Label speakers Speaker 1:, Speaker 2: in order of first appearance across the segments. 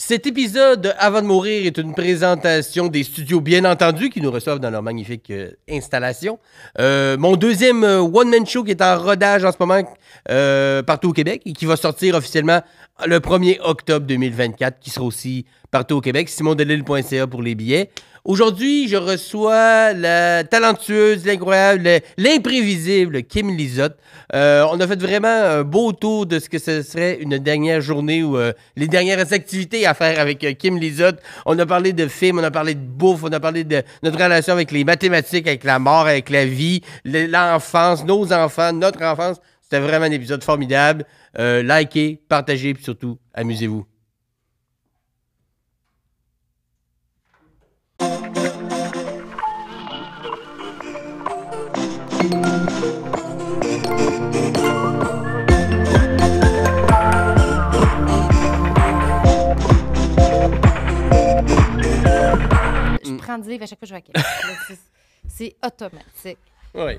Speaker 1: Cet épisode Avant de mourir est une présentation des studios, bien entendu, qui nous reçoivent dans leur magnifique euh, installation. Euh, mon deuxième euh, one-man show qui est en rodage en ce moment partout au Québec et qui va sortir officiellement le 1er octobre 2024, qui sera aussi partout au Québec, simondelille.ca pour les billets. Aujourd'hui, je reçois la talentueuse, l'incroyable, l'imprévisible Kim Lizotte. Euh, on a fait vraiment un beau tour de ce que ce serait une dernière journée ou euh, les dernières activités à faire avec euh, Kim Lizotte. On a parlé de films, on a parlé de bouffe, on a parlé de notre relation avec les mathématiques, avec la mort, avec la vie, l'enfance, nos enfants, notre enfance. C'était vraiment un épisode formidable. likez, partagez, et surtout, amusez-vous. Je
Speaker 2: prends du livre à chaque fois que je vais à C'est automatique.
Speaker 1: Oui.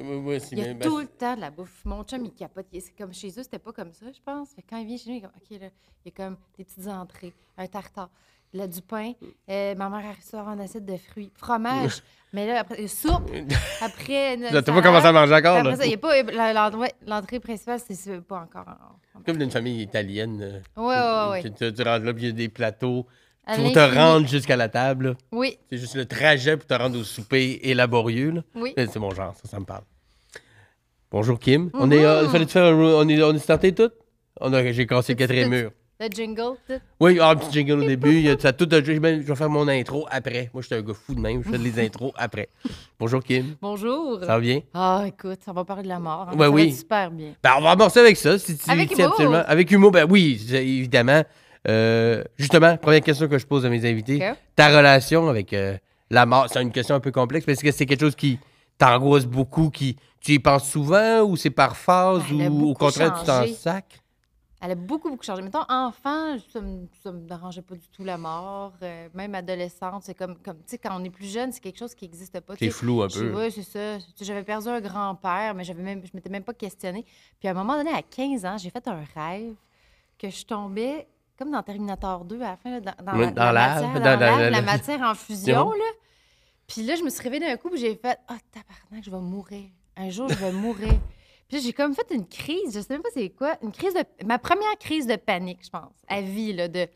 Speaker 1: moi aussi, il y a ben, tout le
Speaker 2: temps de la bouffe. Mon chum, il capote. C'est comme chez eux, c'était pas comme ça, je pense. quand il vient chez nous, il il y a comme des petites entrées, un tartare là, du pain. Euh, ma mère a reçu un assiette de fruits. Fromage. mais là, après, euh, soupe. Après. T'as pas commencé à manger encore, après, là? Il y a pas, euh, l'entrée principale, c'est pas encore.
Speaker 1: En... Comme d'une famille italienne. Euh, ouais, ouais, oui. Tu, rentres là, puis il y a des plateaux. Pour te rendre jusqu'à la table. Oui. C'est juste le trajet pour te rendre au souper élaborieux. Oui. C'est mon genre, ça, me parle. Bonjour Kim.
Speaker 2: Mm On est, fallait
Speaker 1: on est, on est starté tout. j'ai cassé le quatrième mur. Le jingle, Oui, un ah, petit jingle au début. ça, tout, je, vais faire mon intro après. Moi, je suis un gars fou de même. Je fais les intros après. Bonjour, Kim. Bonjour. Ça va bien?
Speaker 2: Ah, écoute, on va parler de la mort. Ouais, oui. super bien.
Speaker 1: Ben, on va amorcer avec ça, si tu avec humour. Avec humour, ben oui, évidemment. Euh, justement, première question que je pose à mes invités. Ta relation avec euh, la mort, c'est une question un peu complexe parce que c'est quelque chose qui t'angoisse beaucoup, qui tu y penses souvent ou c'est par phase ben, ou au contraire tu t'en
Speaker 2: sacres? Elle a beaucoup, beaucoup changé. Mettons, enfant, ça ne me, dérangeait pas du tout la mort. Euh, même adolescente, c'est comme, comme tu sais, quand on est plus jeune, c'est quelque chose qui n'existe pas. C'est flou un peu. Oui, c'est ça. J'avais perdu un grand-père, mais j'avais même, je ne m'étais même pas questionnée. Puis à un moment donné, à 15 ans, j'ai fait un rêve que je tombais comme dans Terminator 2 à la fin, dans, la, matière, en fusion. là. Puis là, je me suis réveillée d'un coup, j'ai fait Ah, tabarnak, je vais mourir. Un jour, je vais mourir j'ai comme fait une crise, je sais même pas c'est quoi, une crise de ma première crise de panique, je pense, à vie là de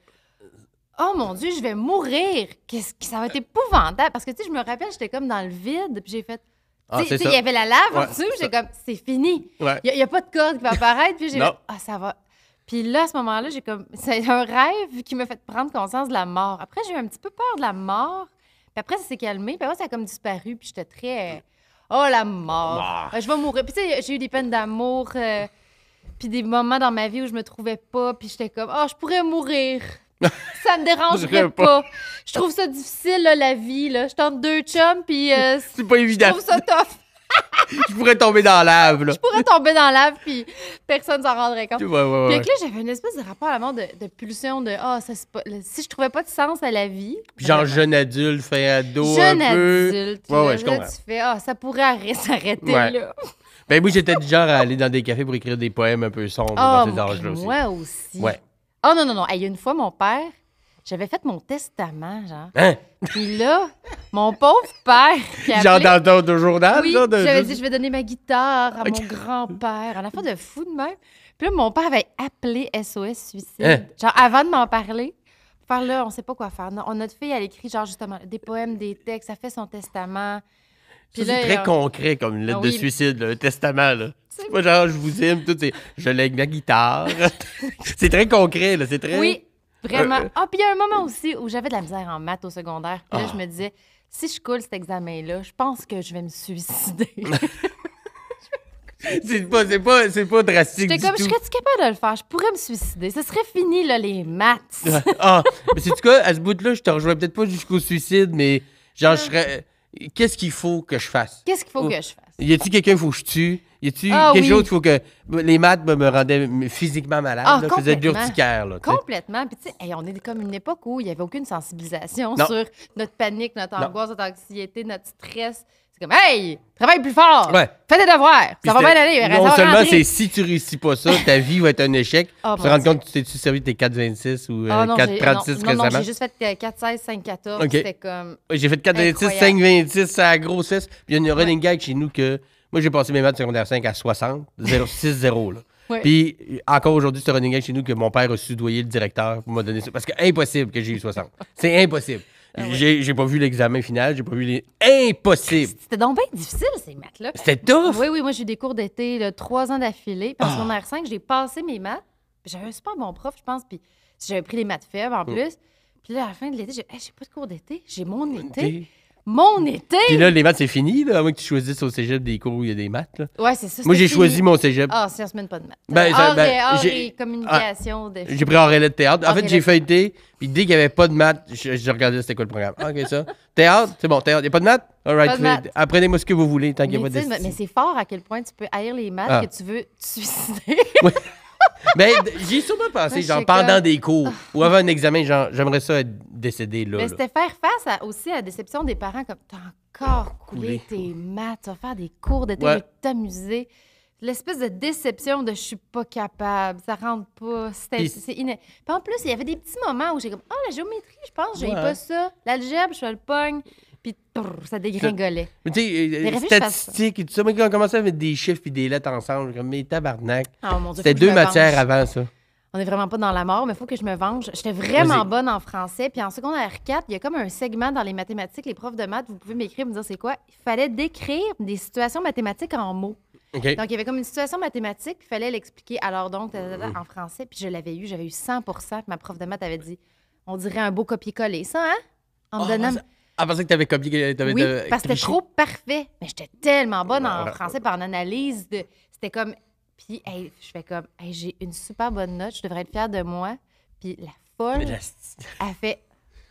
Speaker 2: Oh mon Dieu, je vais mourir! Qu'est-ce que ça va être épouvantable! Parce que tu sais, je me rappelle, j'étais comme dans le vide, puis j'ai fait.
Speaker 1: Ah, tu sais, il y avait la lave en dessous, j'ai
Speaker 2: comme, c'est fini. Il n'y a, pas de corde qui va apparaître, puis j'ai ah, ça va. Puis là, à ce moment-là, j'ai comme, c'est un rêve qui m'a fait prendre conscience de la mort. Après, j'ai eu un petit peu peur de la mort, puis après, ça s'est calmé, puis après, ça a comme disparu, puis j'étais très. Oh, la mort! Ben, je vais mourir. Puis, tu sais, j'ai eu des peines d'amour, euh, puis des moments dans ma vie où je me trouvais pas, puis j'étais comme, oh, je pourrais mourir. Ça me dérangerait pas. Je trouve ça difficile, la vie. Là. Je tente deux chums, puis. Euh, c'est pas évident. Je trouve ça tough
Speaker 1: je pourrais tomber dans l'ave, là. Je
Speaker 2: pourrais tomber dans l'ave, puis personne s'en rendrait compte. Ouais, que Puis là, j'avais une espèce de rapport à la de, de pulsion de Ah, oh, si je trouvais pas de sens à la vie.
Speaker 1: Puis genre, jeune adulte, fin ado, jeune un peu. adulte. Ouais, ouais, je comprends. tu
Speaker 2: fais oh, ça pourrait s'arrêter, là.
Speaker 1: ben oui, j'étais du genre à aller dans des cafés pour écrire des poèmes un peu sombres dans ah, ces âge-là aussi. Moi aussi. Ouais.
Speaker 2: Oh non, non, non. Il y a une fois, mon père, j'avais fait mon testament, genre. Hein? Puis là, mon pauvre père. genre dans,
Speaker 1: journal, oui, J'avais dit, je vais
Speaker 2: donner ma guitare à mon grand-père. À la de fou de même. Puis là, mon père avait appelé SOS Suicide. Hein? Genre, avant de m'en parler, faire là, on sait pas quoi faire. Non, notre fille, elle écrit, genre, justement, des poèmes, des textes, elle fait son testament. c'est très euh, concret comme une lettre ah de suicide,
Speaker 1: le testament. Là. C'est pas genre je vous aime, tout. je lègue ma guitare. c'est très concret, là. C'est très. Oui,
Speaker 2: Vraiment. Euh, euh. Ah, puis il y a un moment aussi où j'avais de la misère en maths au secondaire. là, ah. je me disais, si je coule cet examen-là, je pense que je vais me suicider.
Speaker 1: c'est pas, pas, pas, drastique. J'étais comme, je serais
Speaker 2: capable de le faire? Je pourrais me suicider. Ce serait fini, là, les maths.
Speaker 1: ah, mais c'est cas, À ce bout-là, je te rejoins peut-être pas jusqu'au suicide, mais genre, je euh. serais qu'est-ce qu'il faut que je fasse? Qu'est-ce qu'il faut que je fasse? Y a-t-il quelqu'un qu'il faut que je tue? Y a-t-il ah quelque chose qu'il faut que. Les maths me, rendaient physiquement malade. je ah, faisais de l'urticaire.
Speaker 2: complètement. Puis, tu sais, on est comme une époque où il n'y avait aucune sensibilisation sur notre panique, notre angoisse, notre anxiété, notre stress. C'est comme, hey, travaille plus fort. Fais tes devoirs. ça va bien aller. Non seulement, c'est si tu
Speaker 1: réussis pas ça, ta vie va être un échec. Oh tu te rends compte que tu tes servi servi tes 4,26 ou 4,36 euh, ah récemment? Non, j'ai juste
Speaker 2: fait 4,16, euh, 5,14. C'était comme. j'ai fait 4,26,
Speaker 1: 5,26, ça a grossesse. Puis il y a une running gag chez nous que. Moi, j'ai passé mes maths de secondaire 5 à 60, 0,6-0. Puis euh, encore aujourd'hui, c'est un running gag chez nous que mon père a doyer le directeur pour me donner ça. Parce que impossible que j'ai eu 60. c'est impossible. Ah j'ai, pas vu l'examen final, j'ai pas vu les. Impossible!
Speaker 2: C'était donc bien difficile, ces maths-là. C'était tough! Oui, oui, moi, j'ai eu des cours d'été, trois ans d'affilée. Puis en 5, ah. j'ai passé mes maths. J'avais un super bon prof, je pense. Puis j'avais pris les maths faibles en oh. plus. Puis là, à la fin de l'été, j'ai j'ai pas de cours d'été, j'ai mon été. Mon été! Puis là,
Speaker 1: les maths, c'est fini, là, à moins que tu choisisses au cégep des cours où il y a des maths. Là. Ouais, c'est ça. Moi, j'ai choisi mon cégep. Ah,
Speaker 2: c'est la semaine pas de maths. Ben, ben communication. Ah, j'ai pris relais
Speaker 1: de théâtre. En fait, j'ai feuilleté, puis dès qu'il n'y avait pas de maths, j'ai regardé c'était quoi le programme. Ah, OK, ça. théâtre, c'est bon, théâtre. Il n'y a pas de maths? All right, apprenez-moi ce que vous voulez, tant qu'il n'y a pas de Mais c'est
Speaker 2: fort à quel point tu peux haïr les maths ah. que tu veux te suicider.
Speaker 1: Mais ben, j'y ai souvent pensé, ben, genre pendant des cours ou avant un examen, genre j'aimerais ça être décédé là. Mais c'était
Speaker 2: faire face aussi à la déception des parents, comme t'as encore ah, coulé, tes maths, tu faire des cours de t'amuser. L'espèce de déception de je suis pas capable, ça rentre pas. C'est en plus, il y avait des petits moments où j'ai comme, oh la géométrie, je pense, j'ai pas ça. L'algèbre, je le pogne puis ça dégringolait. Mais
Speaker 1: tu sais, les euh, statistiques et tout ça. mais quand on commençait à mettre des chiffres et des lettres ensemble, comme, mais tabarnak. Ah, C'était deux matières avant ça.
Speaker 2: On n'est vraiment pas dans la mort, mais il faut que je me venge. J'étais vraiment bonne en français. Puis en secondaire 4, il y a comme un segment dans les mathématiques. Les profs de maths, vous pouvez m'écrire, me dire c'est quoi. Il fallait décrire des situations mathématiques en mots. Donc, il y avait comme une situation mathématique, il fallait l'expliquer. Alors, donc, mm. en français, puis je l'avais eu, j'avais eu 100 ma prof de maths avait dit on dirait un beau copier-coller. Ça, hein En me ah,
Speaker 1: ah, parce que t'avais copié. oui, parce que c'était trop
Speaker 2: parfait. Mais j'étais tellement bonne en français par en analyse. C'était comme. Puis, je fais comme. j'ai une super bonne note. Je devrais être fière de moi. Puis la folle, a elle fait.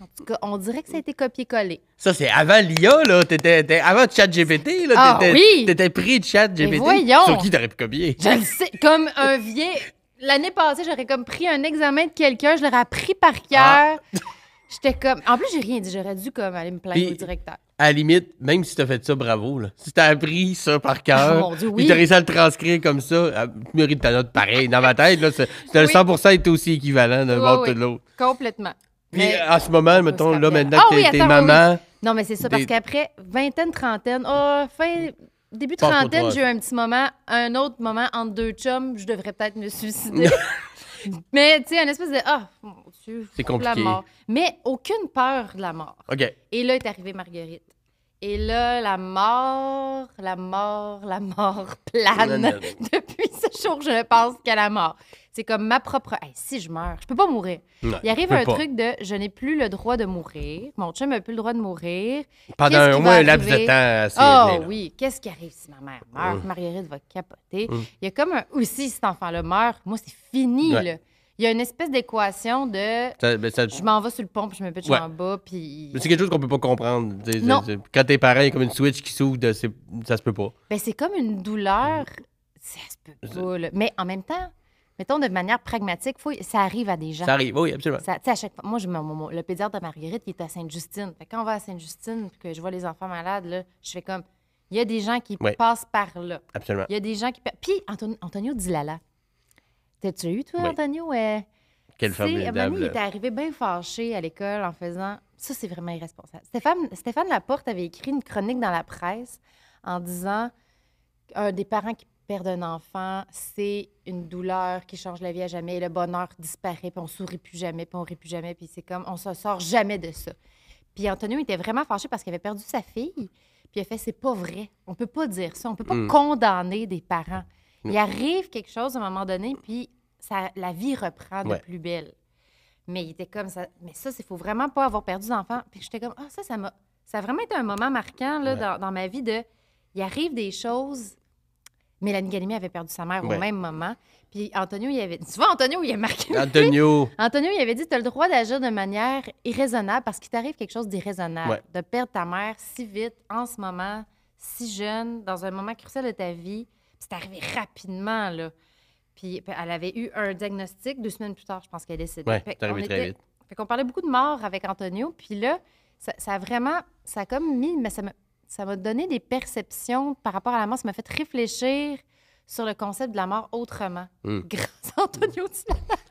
Speaker 2: En tout cas, on dirait que ça a été copié-collé.
Speaker 1: Ça, c'est avant l'IA, là. T'étais, t'étais avant ChatGPT, là. Ah, oui! T'étais pris de ChatGPT. voyons! Sur qui t'aurais pu copier? Je le sais.
Speaker 2: Comme un vieil... L'année passée, j'aurais comme pris un examen de quelqu'un, je l'aurais appris par ah. cœur. J'étais comme. En plus, j'ai rien dit. J'aurais dû comme aller me plaindre au directeur.
Speaker 1: À la limite, même si t'as fait ça, bravo. Là. Si t'as appris ça par oh, cœur, et oui. tu t'as réussi à le transcrire comme ça, euh, tu mérites ta note pareil. Dans ma tête, là, le 100% aussi équivalent d'un bord que de l'autre. Complètement. Puis en à ce moment, mettons, là, maintenant que ah t'es, oui, maman.
Speaker 2: Non, mais c'est ça, parce qu'après vingtaine, trentaine, oh, fin, début trentaine, j'ai eu un petit moment, un autre moment entre deux chums, je devrais peut-être me suicider. Mais, tu sais, un espèce de Ah, mon Dieu, c'est compliqué. Mais aucune peur de la mort. OK. Et là est arrivée Marguerite. Et là, la mort, la mort, la mort plane. Depuis ce jour, je ne pense qu'à la mort. C'est comme ma propre. si je meurs, je peux pas mourir. il arrive un truc de je n'ai plus le droit de mourir. Mon chum n'a plus le droit de mourir. Pendant au moins un laps de temps Oh oui, qu'est-ce qui arrive si ma mère meurt? Marguerite va capoter. Il y a comme un. Aussi, cet enfant-là meurt, moi, c'est fini, Il y a une espèce d'équation de ben, je m'en vais sur le pont, puis je me pète en bas, puis...
Speaker 1: C'est quelque chose qu'on peut pas comprendre. Quand t'es parent, comme une switch qui s'ouvre, ça se peut pas.
Speaker 2: Ben, c'est comme une douleur, ça se peut pas. Mais en même temps, mettons, de manière pragmatique, ça arrive à des gens. Ça arrive, oui, absolument. Ça, à chaque moi, mon, le pédiatre de Marguerite il est à Sainte-Justine. quand on va à Sainte-Justine que je vois les enfants malades, là, je fais comme, il y a des gens qui passent par là. Absolument. Il y a des gens qui... Puis Antonio, Dilala. T'as-tu eu, toi, Antonio? Euh,
Speaker 1: Quel formidable. il était
Speaker 2: arrivé bien fâché à l'école en faisant... Ça, c'est vraiment irresponsable. Stéphane, Stéphane Laporte avait écrit une chronique dans la presse en disant... Un des parents qui perdre un enfant, c'est une douleur qui change la vie à jamais le bonheur disparaît, puis on sourit plus jamais, puis on rit plus jamais, puis c'est comme on se sort jamais de ça. Puis Antonio était vraiment fâché parce qu'il avait perdu sa fille, puis il a fait c'est pas vrai. On peut pas dire ça, on peut pas hmm. condamner des parents. Hmm. Il arrive quelque chose à un moment donné, puis la vie reprend de plus belle. Mais il était comme ça, mais ça, il faut vraiment pas avoir perdu d'enfant. Puis j'étais comme, ah, ça, ça m'a. Ça a vraiment été un moment marquant là, dans, dans ma vie de. Il arrive des choses Mélanie Galimé avait perdu sa mère au même moment. Puis Antonio, il avait. Tu vois, Antonio, il a marqué.
Speaker 1: Antonio.
Speaker 2: Antonio, il avait dit Tu as le droit d'agir de manière irraisonnable parce qu'il t'arrive quelque chose d'irraisonnable. De perdre ta mère si vite, en ce moment, si jeune, dans un moment crucial de ta vie. C'est arrivé rapidement, là. Puis elle avait eu un diagnostic deux semaines plus tard, je pense qu'elle est décédée. Oui, c'est arrivé très vite. Fait qu'on parlait beaucoup de mort avec Antonio. Puis là, ça, a vraiment. Ça a comme mis. Mais ça ça m'a donné des perceptions par rapport à la mort. Ça m'a fait réfléchir sur le concept de la mort autrement. Hmm. Grâce à Antonio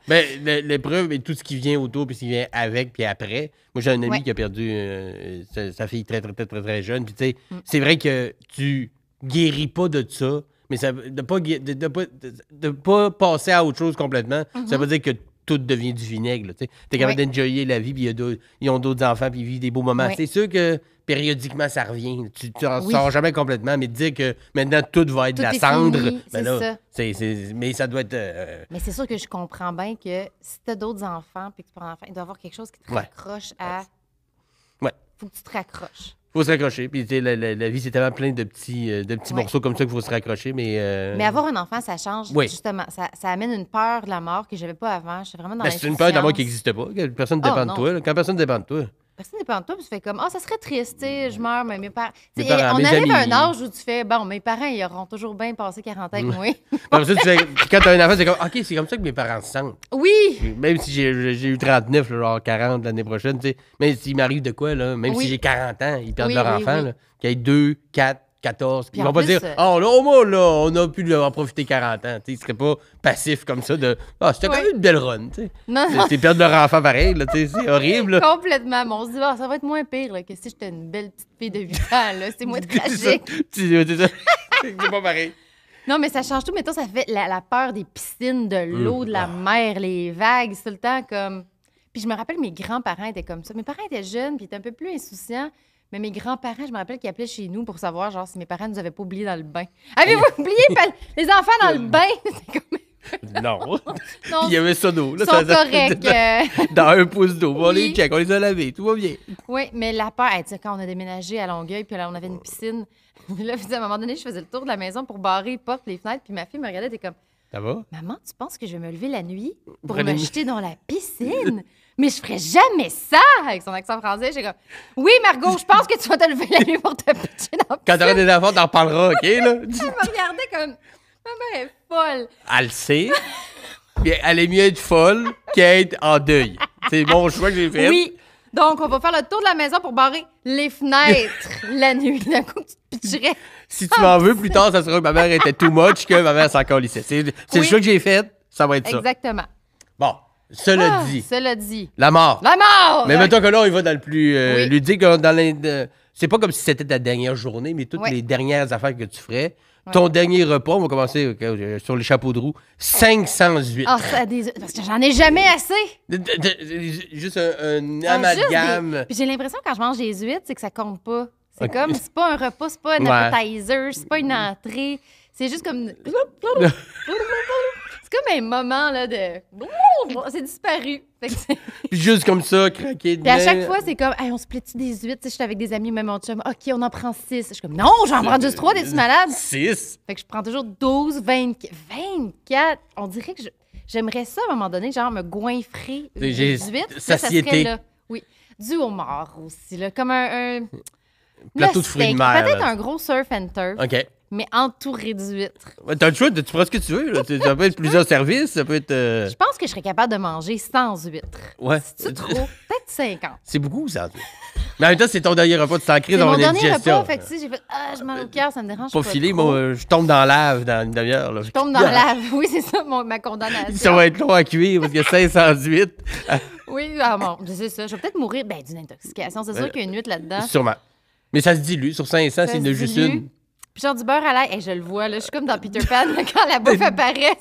Speaker 1: Mais hmm. ben, l'épreuve et tout ce qui vient autour, puis ce qui vient avec, puis après. Moi, j'ai un ami qui a perdu euh, sa, fille très, très, très, très, très jeune. tu sais, hmm. c'est vrai que tu guéris pas de ça, mais ça, de pas, de, pas passer à autre chose complètement, ça mhm. veut dire que tout devient du vinaigre. Tu es capable d'enjoyer la vie, puis ils ont d'autres enfants, puis ils vivent des beaux moments. C'est sûr que périodiquement, ça revient. Tu n'en sors jamais complètement, mais te dire que maintenant, tout va être de la cendre. mais ben là, ça. mais ça doit être. Euh,
Speaker 2: mais c'est sûr que je comprends bien que si tu as d'autres enfants, puis que tu prends enfant, il doit y avoir quelque chose qui te raccroche à. Ouais. faut que tu te raccroches
Speaker 1: faut se raccrocher. Puis, la, vie, c'est tellement plein de petits, euh, de petits morceaux comme ça qu'il faut se raccrocher. Mais, euh,
Speaker 2: avoir un enfant, ça change. Justement, ça, amène une peur de la mort que je n'avais pas avant. Je vraiment dans ben, C'est une peur de la mort qui n'existe pas.
Speaker 1: Personne ne oh, dépend de toi. Quand personne ne dépend de toi
Speaker 2: personne n'est pas toi, puis tu fais comme, ah, ça serait triste, tu sais, je meurs, mais mes parents. on arrive à un âge où tu fais, bon, mes parents, ils auront toujours bien passé 40 ans avec moi.
Speaker 1: Quand tu fais, quand as une enfant, c'est comme, OK, c'est comme ça que mes parents se sentent. Oui. Même si j'ai eu 39, genre 40 l'année prochaine, tu sais, mais s'il m'arrive de quoi, là, même si j'ai 40 ans, ils perdent leur enfant, là, qu'il y ait 2, 4, 14. Puis ils vont pas dire Oh là, au moins, là, on a pu en profiter 40 ans. ils seraient pas passifs comme ça de Ah, c'était quand même une belle run. C'est perdre leur enfant pareil, c'est horrible.
Speaker 2: Complètement. Bon, on se dit ah, ça va être moins pire que si j'étais une belle petite fille de 8 ans. C'est moins tragique.
Speaker 1: c'est pas pareil.
Speaker 2: Non, mais ça change tout. toi ça fait la, peur des piscines, de mmh. l'eau, de la ah. mer, les vagues. tout le temps comme. Puis je me rappelle, mes grands-parents étaient comme ça. Mes parents étaient jeunes, puis étaient un peu plus insouciants. Mais mes grands-parents, je me rappelle qu'ils appelaient chez nous pour savoir genre si mes parents nous avaient pas oubliés dans le bain. Avez-vous oublié les enfants dans le euh, bain? Non. il y
Speaker 1: avait ça d'eau. Euh. Dans, un pouce d'eau. on les a lavés, tout va bien.
Speaker 2: Oui, mais la peur, quand on a déménagé à Longueuil, puis là, on avait une piscine. là, à un moment donné, je faisais le tour de la maison pour barrer les portes, les fenêtres, puis ma fille me regardait, était comme. Ça Maman, tu penses que je vais me lever la nuit pour me jeter dans la piscine? Mais je ferais jamais ça avec son accent français. J'ai comme, oui, Margot, je pense que tu vas te lever la nuit pour te pitcher dans le
Speaker 1: Quand t'auras des enfants, t'en parleras, OK? Là? elle
Speaker 2: me regardait comme, mère est folle.
Speaker 1: Elle le sait. elle est mieux être folle qu'être en deuil. C'est mon choix que j'ai fait. Oui.
Speaker 2: Donc, on va faire le tour de la maison pour barrer les fenêtres la nuit. D'un coup, tu te
Speaker 1: Si tu m'en veux, plus tard, ça sera que ma mère était too much que ma mère s'en C'est le choix que j'ai fait. Ça va être ça. Exactement. Cela ah, dit.
Speaker 2: Cela dit.
Speaker 1: La mort. La mort! Mais maintenant mettons que là, il va dans le plus euh, ludique. Euh, dans les, c'est pas comme si c'était ta dernière journée, mais toutes les dernières affaires que tu ferais. Ton dernier repas, on va commencer euh, sur les chapeaux de roue, 508. Ah,
Speaker 2: parce que j'en ai jamais assez.
Speaker 1: juste un, amalgame. j'ai
Speaker 2: l'impression quand je mange des huîtres, c'est que ça compte pas. C'est comme, c'est pas un repas, c'est pas un appetizer, c'est pas une entrée. C'est juste comme. comme un moment là, de. C'est disparu.
Speaker 1: juste comme ça, craquer à chaque fois,
Speaker 2: c'est comme, on se plaît-tu des 8? Je suis avec des amis, même en chum. OK, on en prend 6. Je suis comme, non, j'en prends juste 3, t'es-tu malade? 6. Fait que je prends toujours 12, 20, 24. On dirait que j'aimerais ça à un moment donné, genre me goinfrer 18. Satiété. Là, ça oui. Du homard aussi, là, comme un. un... Plateau de fruits de mer. Peut-être un gros surf and turf. OK mais entouré d'huîtres.
Speaker 1: T'as le choix, tu prends ce que tu veux. Ça peut être plusieurs services, ça peut être. Euh, je
Speaker 2: pense que je serais capable de manger sans huîtres.
Speaker 1: Ouais. C'est trop.
Speaker 2: Peut-être 50.
Speaker 1: C'est beaucoup, ça. Mais en même temps, c'est ton dernier repas, de t'en dans mon mon dernier repas, fait
Speaker 2: si j'ai fait Ah, je mange au cœur, ça me dérange pas. Pas filé, moi,
Speaker 1: je tombe dans lave dans une demi-heure. Je tombe
Speaker 2: dans lave, oui, c'est ça ma condamnation. Ça va être
Speaker 1: long à cuire parce que huîtres.
Speaker 2: oui, ah bon, c'est ça. Je vais peut-être mourir ben, d'une intoxication. C'est euh, sûr qu'il y a une huître là-dedans. Sûrement.
Speaker 1: Mais ça se dilue. Sur 500, c'est juste une.
Speaker 2: Puis genre du beurre à l'ail, et eh, je le vois, là, je suis comme dans Peter Pan quand la bouffe apparaît.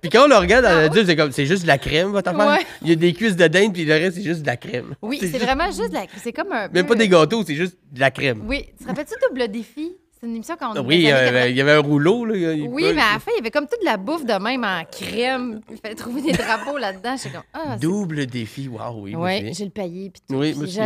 Speaker 1: puis, quand on le regarde dans ah c'est comme c'est juste de la crème, votre Il y a des cuisses de dinde, puis le reste, c'est juste de la crème. Oui, c'est vraiment
Speaker 2: juste de la crème. C'est comme un. pas des
Speaker 1: gâteaux, c'est juste de la crème.
Speaker 2: Oui. Tu te rappelles-tu Double Défi? C'est une émission quand on Oui,
Speaker 1: euh, il y avait un rouleau. Là, oui, mais à la
Speaker 2: fin, il y avait comme toute la bouffe de même en crème. Il fallait trouver des drapeaux là-dedans. J'ai comme, ah,
Speaker 1: Double défi, waouh, oui. Oui, j'ai le payé. Puis tout. Oui, puis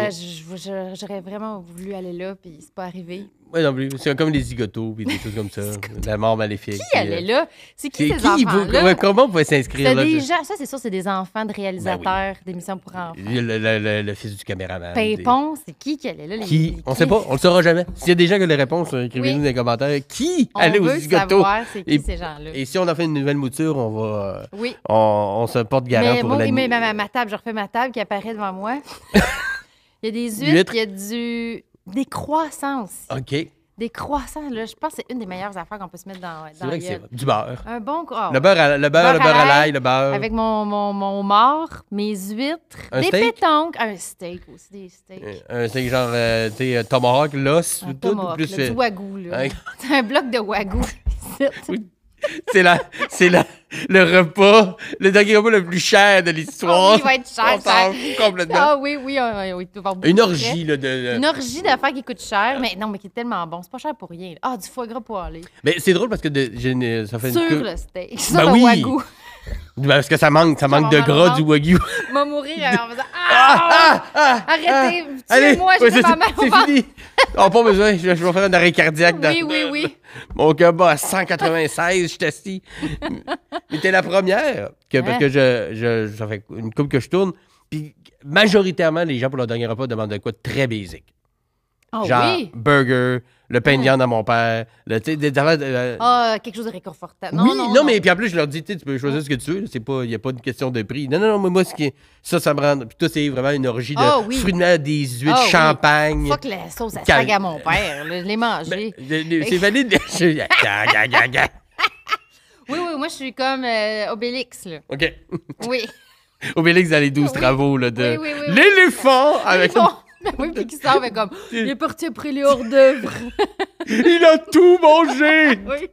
Speaker 2: j'aurais vraiment voulu aller là, puis c'est pas arrivé.
Speaker 1: Oui, non plus. C'est comme les zigotos puis des choses comme ça. la mort maléfique. Qui allait euh, là? C'est qui ces enfants-là? comment on pouvait s'inscrire là?
Speaker 2: ça, c'est sûr, c'est des enfants de réalisateurs ben d'émissions pour enfants.
Speaker 1: Le, fils du caméraman. Pimpon,
Speaker 2: c'est qui qui allait là? Qui?
Speaker 1: On ne sait pas, on le saura jamais. S'il y a des gens qui ont des réponses, euh, écrivez-nous dans les commentaires. Qui allait aux zigotos? savoir c'est qui et, ces gens-là. Et si on a fait une nouvelle mouture, on va... Euh, oui. On, se porte garant pour la la... Mais
Speaker 2: ma, ma table, je refais ma table qui apparaît devant moi. il y a des huîtres, il y a du des croissants OK. Des croissants, là, je pense que c'est une des meilleures affaires qu'on peut se mettre dans, dans C'est vrai que c'est du beurre. Un bon Le beurre,
Speaker 1: à, le beurre, le beurre à l'ail, le beurre. Avec
Speaker 2: mon, mon, mon mort, mes huîtres, des pétanques, un steak aussi, des steaks.
Speaker 1: Euh, un, steak genre, euh, tu euh, tomahawk, l'os, tout, plus. Le, wagou, là. Hein?
Speaker 2: un bloc de wagou.
Speaker 1: C'est la, c'est le repas, le dernier repas le plus cher de l'histoire. Ah il va
Speaker 2: être cher. On complètement. Ah oui, oui, oui, oui, tout va Une orgie, là,
Speaker 1: de. Une orgie
Speaker 2: d'affaires qui coûte cher, ah. mais non, mais qui est tellement bon. C'est pas cher pour rien. Ah, du foie gras pour aller.
Speaker 1: Mais c'est drôle parce que ça fait Sur une. Sur le steak. Sur ben le oui. wagou. Ben, parce que ça manque, ça, manque de gras du wagyu.
Speaker 2: Il mourir euh, en faisant ah, ah, ah, ah, ah Arrêtez, tuez-moi, j'ai pas mal. C'est
Speaker 1: fini. On oh, pas besoin, je, vais faire un arrêt cardiaque. oui, oui, oui. Mon bat à 196, je t'assis. Mais t'es la première, parce que hein? je, je, ça fait une coupe que je tourne. Puis majoritairement, les gens pour leur dernier repas demandent de quoi très basique. Oh, oui. burger, le pain de viande à mon père. Euh,
Speaker 2: ah, quelque chose de réconfortant. Non, oui, non,
Speaker 1: mais puis en plus, je leur dis, tu peux choisir oh. ce que tu veux. Il n'y a pas de question de prix. Non, non, non, moi, ce qui, ça, ça me rend. Puis toi, c'est vraiment une orgie de ah, fruits de mer, des huiles, ah, champagne. Fuck
Speaker 2: la sauce ça à mon père. Je l'ai mangé. Ben, c'est valide. Oui, oui, moi, je suis comme euh, Obélix, là. OK. Oui.
Speaker 1: Obélix dans les douze travaux, là, de l'éléphant avec
Speaker 2: oui, puis qui sort, comme, il est parti après les hors d'œuvre.
Speaker 1: il a tout mangé! oui.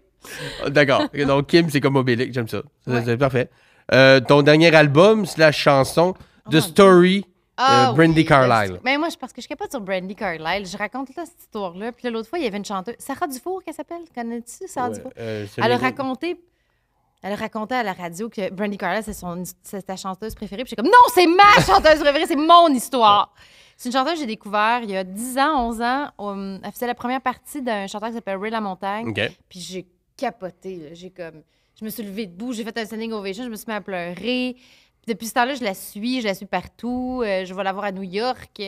Speaker 1: Ah, d'accord. Donc, Kim, c'est comme Obélix, j'aime ça. C'est parfait. Euh, ton dernier album, c'est la chanson, The oh, Story. de euh,
Speaker 2: ah, Brandy Carlisle. Mais ben, moi, je, parce que je suis pas sur Brandy Carlisle. Je raconte là, cette histoire-là. Puis l'autre fois, il y avait une chanteuse, Sarah Dufour, qu'elle s'appelle. Connais-tu Sarah Dufour? Euh, elle a raconté elle racontait à la radio que Brandy Carla, c'est son chanteuse préférée. Puis j'étais comme, non, c'est ma chanteuse préférée, c'est mon histoire. C'est une chanteuse que j'ai découvert il y a 10 ans, 11 ans. Hum, elle faisait la première partie d'un chanteur qui s'appelle Ray La Montagne Puis j'ai capoté. J'ai comme, je me suis levée debout, j'ai fait un standing ovation, je me suis mise à pleurer depuis ce temps-là, je la suis, je la suis partout. Euh, je vais la voir à New York.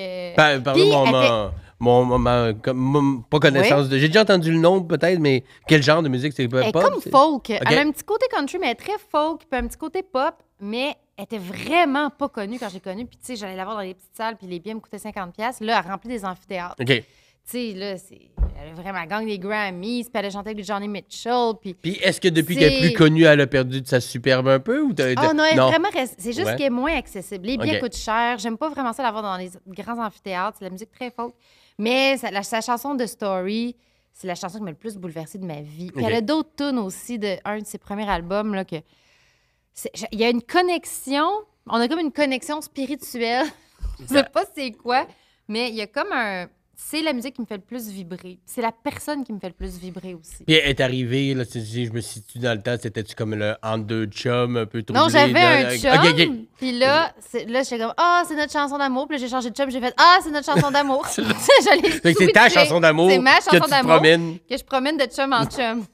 Speaker 1: mon, pas connaissance de. J'ai déjà entendu le nom peut-être, mais quel genre de musique c'est pop? Elle est comme folk. Elle a un petit
Speaker 2: côté country, mais elle très folk, puis un petit côté pop, mais elle était vraiment pas connue quand j'ai connu. Puis tu sais, j'allais la voir dans les petites salles, puis les biens me coûtaient 50$. Là, elle rempli des amphithéâtres. OK tu sais, là, c'est. Elle a vraiment gagné des Grammys, puis elle a chanté avec Johnny Mitchell. Puis,
Speaker 1: puis est-ce que depuis qu'elle est plus connue, elle a perdu de sa superbe un peu? Ou t'as, oh non, elle non. vraiment C'est juste qu'elle est
Speaker 2: moins accessible. Les billets coûtent cher. J'aime pas vraiment ça l'avoir dans les grands amphithéâtres. C'est la musique très folk. Mais sa, chanson de Story, c'est la chanson qui m'a le plus bouleversée de ma vie. Puis elle a d'autres tunes aussi de un de ses premiers albums. Là, que il y a une connexion. On a comme une connexion spirituelle. Je sais pas c'est quoi, mais il y a comme un c'est la musique qui me fait le plus vibrer. C'est la personne qui me fait le plus vibrer aussi.
Speaker 1: Puis est arrivé là, je me situe dans le temps, c'était-tu comme le entre deux chums, un peu trop Non, j'avais un chum.
Speaker 2: Puis là, là j'étais comme, ah, c'est notre chanson d'amour. Puis j'ai changé de chum, j'ai fait, ah, c'est notre chanson d'amour. c'est ta chanson d'amour. C'est ma chanson d'amour. Que je promène de chum en chum.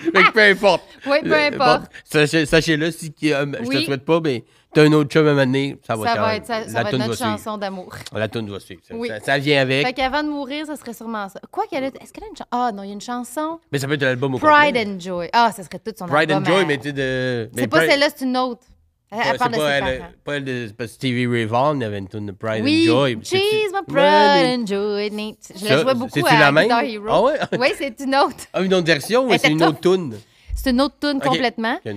Speaker 1: fait peu importe. Oui, peu euh, importe. Sachez-le, si, ne je te souhaite pas, mais T'as un autre chum à mener, ça va, être, ça, va être notre chanson d'amour. La toune va suivre. Ça, oui. ça, vient avec. Fait
Speaker 2: qu'avant de mourir, ça serait sûrement ça. Quoi qu'elle ait. Est-ce qu'elle a une chanson? Ah non, il y a une chanson.
Speaker 1: Mais ça peut être l'album au Pride
Speaker 2: and Joy. Ah, ça serait toute son album. Pride and Joy, mais
Speaker 1: tu sais de. C'est pas celle-là,
Speaker 2: c'est une autre. Elle parle de pas, elle,
Speaker 1: pas elle de, Stevie Ray Vaughan avait une tune de Pride and Joy. Cheese,
Speaker 2: my Pride and Joy. Je la jouais beaucoup à la Hero. Ah ouais? Oui, c'est une autre.
Speaker 1: Ah, une autre version ou c'est une autre tune?
Speaker 2: C'est une autre tune complètement.
Speaker 1: mais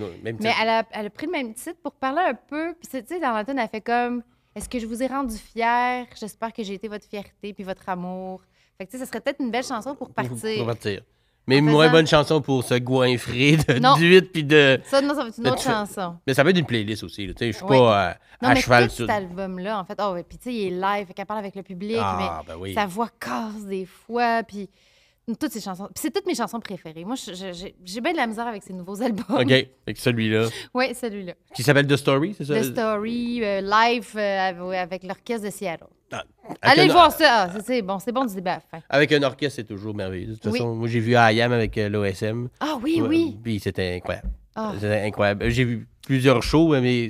Speaker 1: elle
Speaker 2: a, elle a, pris le même titre pour parler un peu. Puis, tu sais, dans la tune, elle fait comme Est-ce que je vous ai rendu fier J'espère que j'ai été votre fierté puis votre amour. Fait que, tu sais, ça serait peut-être une belle chanson pour partir. Pour
Speaker 1: partir. Mais une moins bonne chanson pour se goinfrer de duit puis de. Ça, non, ça va être une autre chanson. Mais ça va être une playlist aussi. Tu sais, Je suis pas euh, non, à, mais cheval sur. cet
Speaker 2: album-là, en fait. Oh, puis tu sais, il est live, fait parle avec le public. Ah, mais ben Sa voix casse des fois, puis toutes ces chansons. C'est toutes mes chansons préférées. Moi, j'ai bien de la misère avec ces nouveaux albums. OK.
Speaker 1: Avec celui-là. oui, celui-là. Qui s'appelle The Story, c'est ça? The
Speaker 2: Story, euh, Life, euh, avec l'orchestre de Seattle. Ah, Allez voir ça. Ah, c'est bon, c'est bon du débat.
Speaker 1: Avec un orchestre, c'est toujours merveilleux. De toute façon, moi, j'ai vu I Am avec euh, l'OSM. Ah oui, oui. Puis c'était incroyable. Ah. C'était incroyable. J'ai vu plusieurs shows, mais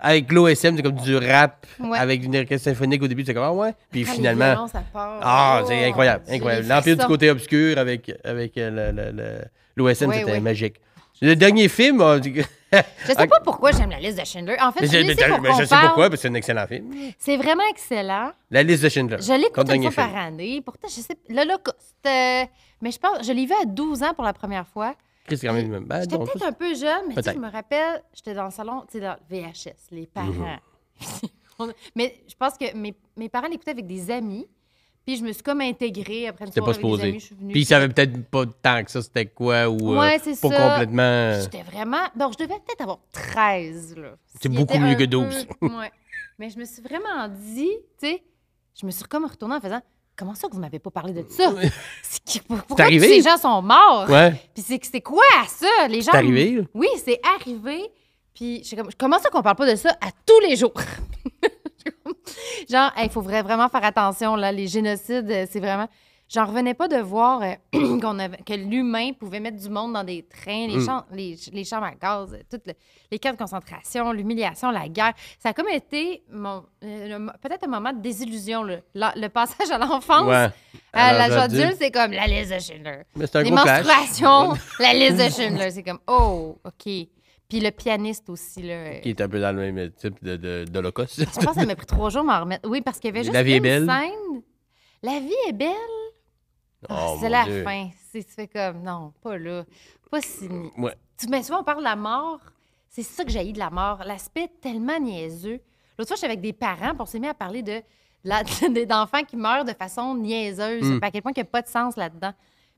Speaker 1: avec l'OSM, c'est comme du rap avec une orchestre symphonique au début, c'est comme ah ouais. Puis finalement, ça part. ah, c'est oh, incroyable, incroyable. L'empire du côté obscur avec avec euh, l'OSM, c'était magique. Le dernier film. je sais pas
Speaker 2: pourquoi j'aime la liste de Schindler. En fait, je, mais pour mais je sais pourquoi,
Speaker 1: parce que c'est un excellent film.
Speaker 2: C'est vraiment excellent.
Speaker 1: La liste de Schindler. Je l'écoute une fois film. par
Speaker 2: année. Pourtant, je sais. L'Holocauste. Euh... mais je pense, je l'ai vu à 12 ans pour la première fois.
Speaker 1: Ben, j'étais peut-être un peu jeune, mais tu je me
Speaker 2: rappelle, j'étais dans le salon, tu sais, dans le VHS, les parents. Mm-hmm. mais je pense que mes, parents l'écoutaient avec des amis. Puis je me suis comme intégrée après une C'était soirée pas avec des amis, Puis ils savaient
Speaker 1: peut-être pas de temps que ça, c'était quoi ou euh, c'est ça. complètement... Euh, j'étais
Speaker 2: vraiment... Donc, je devais peut-être avoir 13, là. C'est beaucoup mieux que 12. Mais je me suis vraiment dit, tu sais, je me suis comme retournée en faisant, Comment ça que vous m'avez pas parlé de ça? C'est pourquoi Tous ces gens sont morts? Puis c'est, quoi ça? Les gens. C'est arrivé? Oui, c'est arrivé. Puis je, comment ça qu'on parle pas de ça à tous les jours? Genre, il faut vraiment faire attention, là. Les génocides, euh, c'est vraiment. J'en revenais pas de voir euh, qu'on que l'humain pouvait mettre du monde dans des trains, les, mm. les, les chambres à gaz, euh, toutes les camps de concentration, l'humiliation, la guerre. Ça a comme été euh, peut-être un moment de désillusion, le, passage à l'enfance. Ouais. À l'âge adulte, c'est comme la liste de Schindler. Mais c'est un les menstruations, la liste de Schindler. C'est comme, oh, OK. Puis le pianiste aussi. Là, qui
Speaker 1: est un peu dans le même type de, de, Je pense que ça m'a
Speaker 2: pris trois jours m'en remettre. Oui, parce qu'il y avait juste la une scène. La vie est belle.
Speaker 1: Ah, ah, c'est la fin.
Speaker 2: Tu fais comme, non, pas là. Pas si. mais euh, souvent, on parle de la mort. C'est ça que j'ai de la mort. L'aspect tellement niaiseux. L'autre fois, j'étais avec des parents, pour on s'est mis à parler de, d'enfants qui meurent de façon niaiseuse, hmm. à quel point il n'y a pas de sens là-dedans.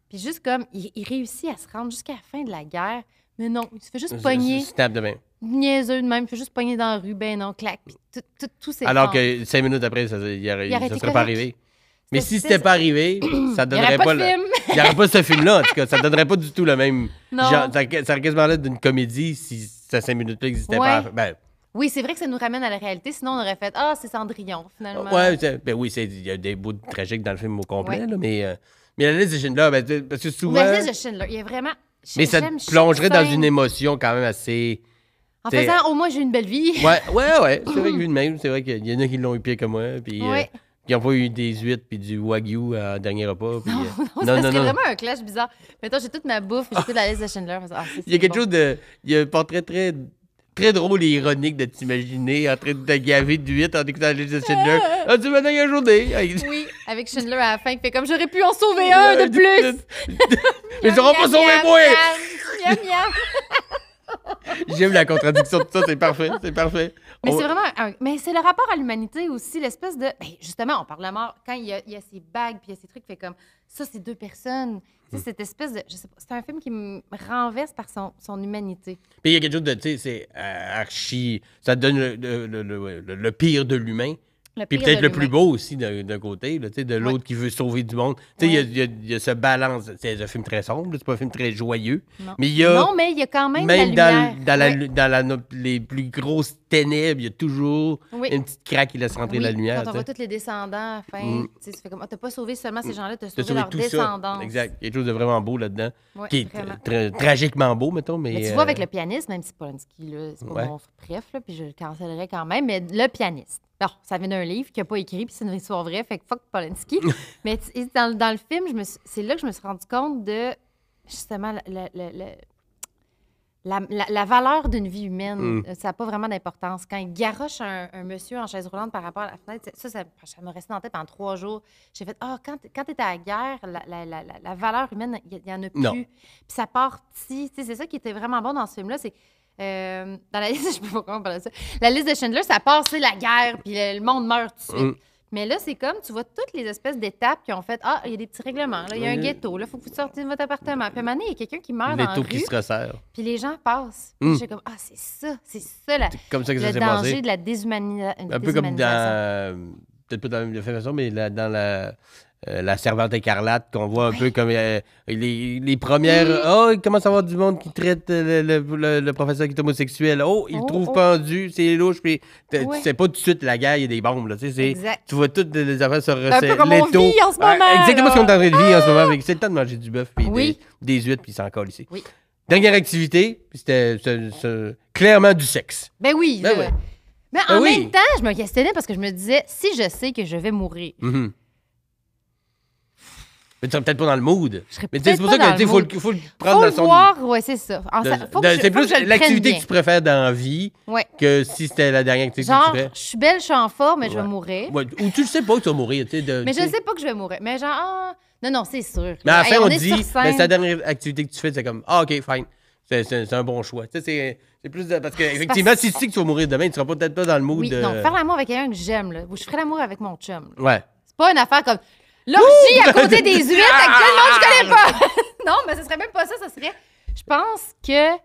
Speaker 2: Puis juste comme, il, réussit à se rendre jusqu'à la fin de la guerre, mais non, il se fait juste pogner. tape même. Niaiseux de même, il fait juste pogner dans la rue, ben non, claque puis tout, tout, tout, Alors
Speaker 1: que cinq minutes après, ça, ne serait pas arrivé. Mais si c'était pas arrivé, ça donnerait pas, le. Il n'y aurait pas ce film-là, en tout cas. Ça donnerait pas du tout le même. Non. Genre, ça, aurait quasiment l'air d'une comédie si ça cinq minutes-là n'existait pas. Ben.
Speaker 2: oui, c'est vrai que ça nous ramène à la réalité. Sinon, on aurait fait Ah, c'est Cendrillon, finalement. Ouais,
Speaker 1: ben oui, il y a des bouts tragiques dans le film au complet, là, mais, euh, mais la liste de Schindler, ben, parce que souvent. la liste
Speaker 2: de il y a vraiment. Mais ça plongerait dans une
Speaker 1: émotion quand même assez. En faisant,
Speaker 2: au moins, j'ai une belle vie. Ouais,
Speaker 1: ouais, ouais. C'est vrai que même, c'est vrai qu'il y en a qui l'ont eu pied comme moi. Puis, euh, y n'ont pas eu des huîtres puis du wagyu à dernier repas. non, non, euh, non, c'est vraiment
Speaker 2: un clash bizarre. toi, j'ai toute ma bouffe, j'ai toute la liste de Schindler. Ah, il y a quelque chose
Speaker 1: de. Il y a un portrait très, très drôle et ironique de t'imaginer en train de te gaver huit en écoutant la liste de Schindler. as ah, tu un jour journée.
Speaker 2: oui, avec Schindler à la fin, qui fait comme j'aurais pu en sauver un de plus.
Speaker 1: Mais j'aurais pas sauvé moi. Miam, miam. J'aime la contradiction de ça, c'est parfait, c'est parfait.
Speaker 2: Mais c'est vraiment Mais c'est le rapport à l'humanité aussi, l'espèce de... Ben, justement, on parle de mort, quand il y, a, ces bagues, puis il y a ces trucs, fait comme, ça, c'est deux personnes. C'est mm. cette espèce de... Je sais pas, c'est un film qui me renverse par son, son humanité.
Speaker 1: Puis il y a quelque chose de, tu sais, c'est euh, archi... Ça donne le, le, le pire de l'humain, puis peut-être le plus beau aussi d'un côté, de l'autre qui veut sauver du monde. Il y, y, a ce balance. C'est un film très sombre, c'est pas un film très joyeux. Non. Mais il y a,
Speaker 2: quand même. Même la dans, dans, la,
Speaker 1: dans la, les plus grosses ténèbres, il y a toujours une petite craque qui laisse rentrer la lumière. Quand on voit tous
Speaker 2: les descendants, mm. tu fais comme, ah, pas sauvé seulement ces mm. gens-là, tu as sauvé leurs descendants. Exact.
Speaker 1: Il y a quelque chose de vraiment beau là-dedans, qui est tragiquement beau, mettons. Mais, tu vois, avec euh, le
Speaker 2: pianiste, même si Polanski, c'est pas mon préf, puis je le cancellerais quand même, mais le pianiste. Non, ça vient d'un livre qu'il n'a pas écrit, puis c'est une histoire vraie, fait que fuck Polanski. mais dans, dans, le film, c'est là que je me suis rendu compte de justement le... La, la, valeur d'une vie humaine, mm. euh, ça n'a pas vraiment d'importance. Quand il garoche un, monsieur en chaise roulante par rapport à la fenêtre, ça, ça, ça me reste en tête pendant trois jours. J'ai fait, ah, oh, quand, quand tu étais à la guerre, la, la valeur humaine, il n'y en a plus. Puis ça partit. C'est ça qui était vraiment bon dans ce film-là. C'est. Euh, dans la liste, je peux pas comprendre ça. La liste de Schindler, ça part, c'est la guerre, puis le, monde meurt tout de suite. Mm. Mais là, c'est comme, tu vois toutes les espèces d'étapes qui ont fait Ah, il y a des petits règlements, là, il y a un ghetto, là, il faut que vous sortiez de votre appartement. Puis à un moment il y a quelqu'un qui meurt. dans qui se resserre. Puis les gens passent. Hmm. je suis comme Ah, c'est ça, c'est ça, là comme ça que le danger de la déshumanisation. Un peu comme
Speaker 1: dans. Peut-être pas dans la même façon, mais dans la euh, la servante écarlate, qu'on voit un peu comme euh, les, premières. Oh, il commence à avoir du monde qui traite le, professeur qui est homosexuel. Oh, il le oh, trouve oh. pendu, c'est louche. Puis tu sais pas tout de suite la guerre, il y a des bombes. Là, Tu vois toutes les affaires se resserrer. C'est un peu en ce ah, moment. exactement ce qu'on est en train de vivre en ce moment. C'est le temps de manger du bœuf, puis des, des, huîtres, puis c'est encore ici. Dernière activité, c'était clairement du sexe.
Speaker 2: Ben oui. Ben mais ben en même temps, je me questionnais parce que je me disais, si je sais que je vais mourir.
Speaker 1: Mm-hmm. Mais tu serais peut-être pas dans le mood. Je serais mais c'est pour ça que faut, le- faut le prendre dans son. voir,
Speaker 2: ouais, c'est ça. c'est plus l'activité que tu
Speaker 1: préfères dans la vie que si c'était la dernière activité que tu je
Speaker 2: suis belle, je suis en forme, mais je vais mourir.
Speaker 1: Ou tu ne sais pas que tu vas mourir. tu Mais je ne sais
Speaker 2: pas que je vais mourir. Mais genre, ah, non, non, c'est sûr. Mais à la fin, on, dit, mais ben, c'est la
Speaker 1: dernière activité que tu fais, c'est comme, ah, OK, fine. C'est- C'est un bon choix. Tu sais, c'est c'est plus. parce que, ah, effectivement, si tu sais que tu vas mourir demain, tu seras peut-être pas dans le mood. non, faire
Speaker 2: l'amour avec quelqu'un que j'aime, Ou je ferai l'amour avec mon chum. Ouais. C'est pas une affaire comme L'orgie à côté des huîtres actuellement! je connais ah! pas. non, mais ce serait même pas ça. Ce serait. Je pense que.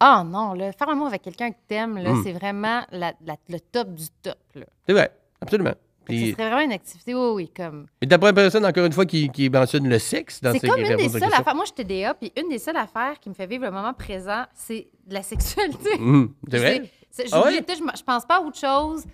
Speaker 2: Ah oh non, le faire un mot avec quelqu'un que t'aimes, là, hmm. c'est vraiment le top du top.
Speaker 1: C'est vrai, absolument. Ce serait
Speaker 2: vraiment une activité, oui, oui, comme.
Speaker 1: Mais d'après pas personne, encore une fois, qui, qui mentionne le sexe dans C'est comme une des seules affaires.
Speaker 2: Moi, je suis TDA, puis une des seules affaires qui me fait vivre le moment présent, c'est la sexualité. c'est vrai? je, je pense pas à autre chose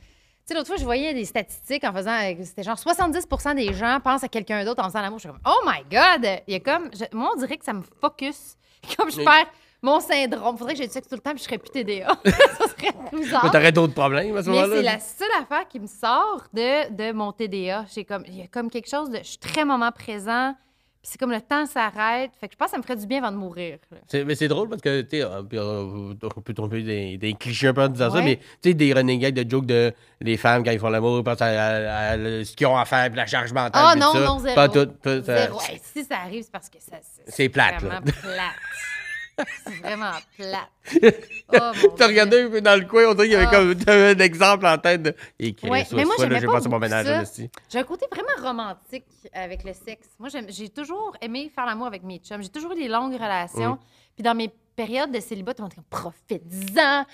Speaker 2: sais, l'autre fois, je voyais des statistiques en faisant. Euh, c'était genre 70 des gens pensent à quelqu'un d'autre en faisant l'amour. Je suis comme, oh my God! Il y a comme. moi, on dirait que ça me focus. Comme je perds mon syndrome. Faudrait que j'aie du sexe tout le temps et je serais plus TDA. ça serait
Speaker 1: d'autres problèmes à ce moment-là? c'est la
Speaker 2: seule affaire qui me sort de, de mon TDA. il y a comme quelque chose de. Je suis très moment présent c'est comme le temps s'arrête. Fait que je pense que ça me ferait du bien avant de mourir.
Speaker 1: mais c'est drôle parce que, tu sais, euh, euh, on peut tomber des, clichés un peu en disant ça, mais tu sais, des running gags de jokes de les femmes quand ils font l'amour, parce à, ce qu'ils ont à faire, puis la charge mentale. Ah oh, non, non, zéro. Pas tout.
Speaker 2: si ça arrive, c'est parce que ça, c'est, c'est là. plate. C'est vraiment plat.
Speaker 1: Oh, T'as regardé dans le coin, on dirait qu'il y avait ah. comme un exemple en tête eh, mais moi, j'aimais pas,
Speaker 2: J'ai un côté vraiment romantique avec le sexe. Moi, j'ai toujours aimé faire l'amour avec mes chums. J'ai toujours eu des longues relations. Mm. Puis dans mes périodes de célibat, tout le profite-en,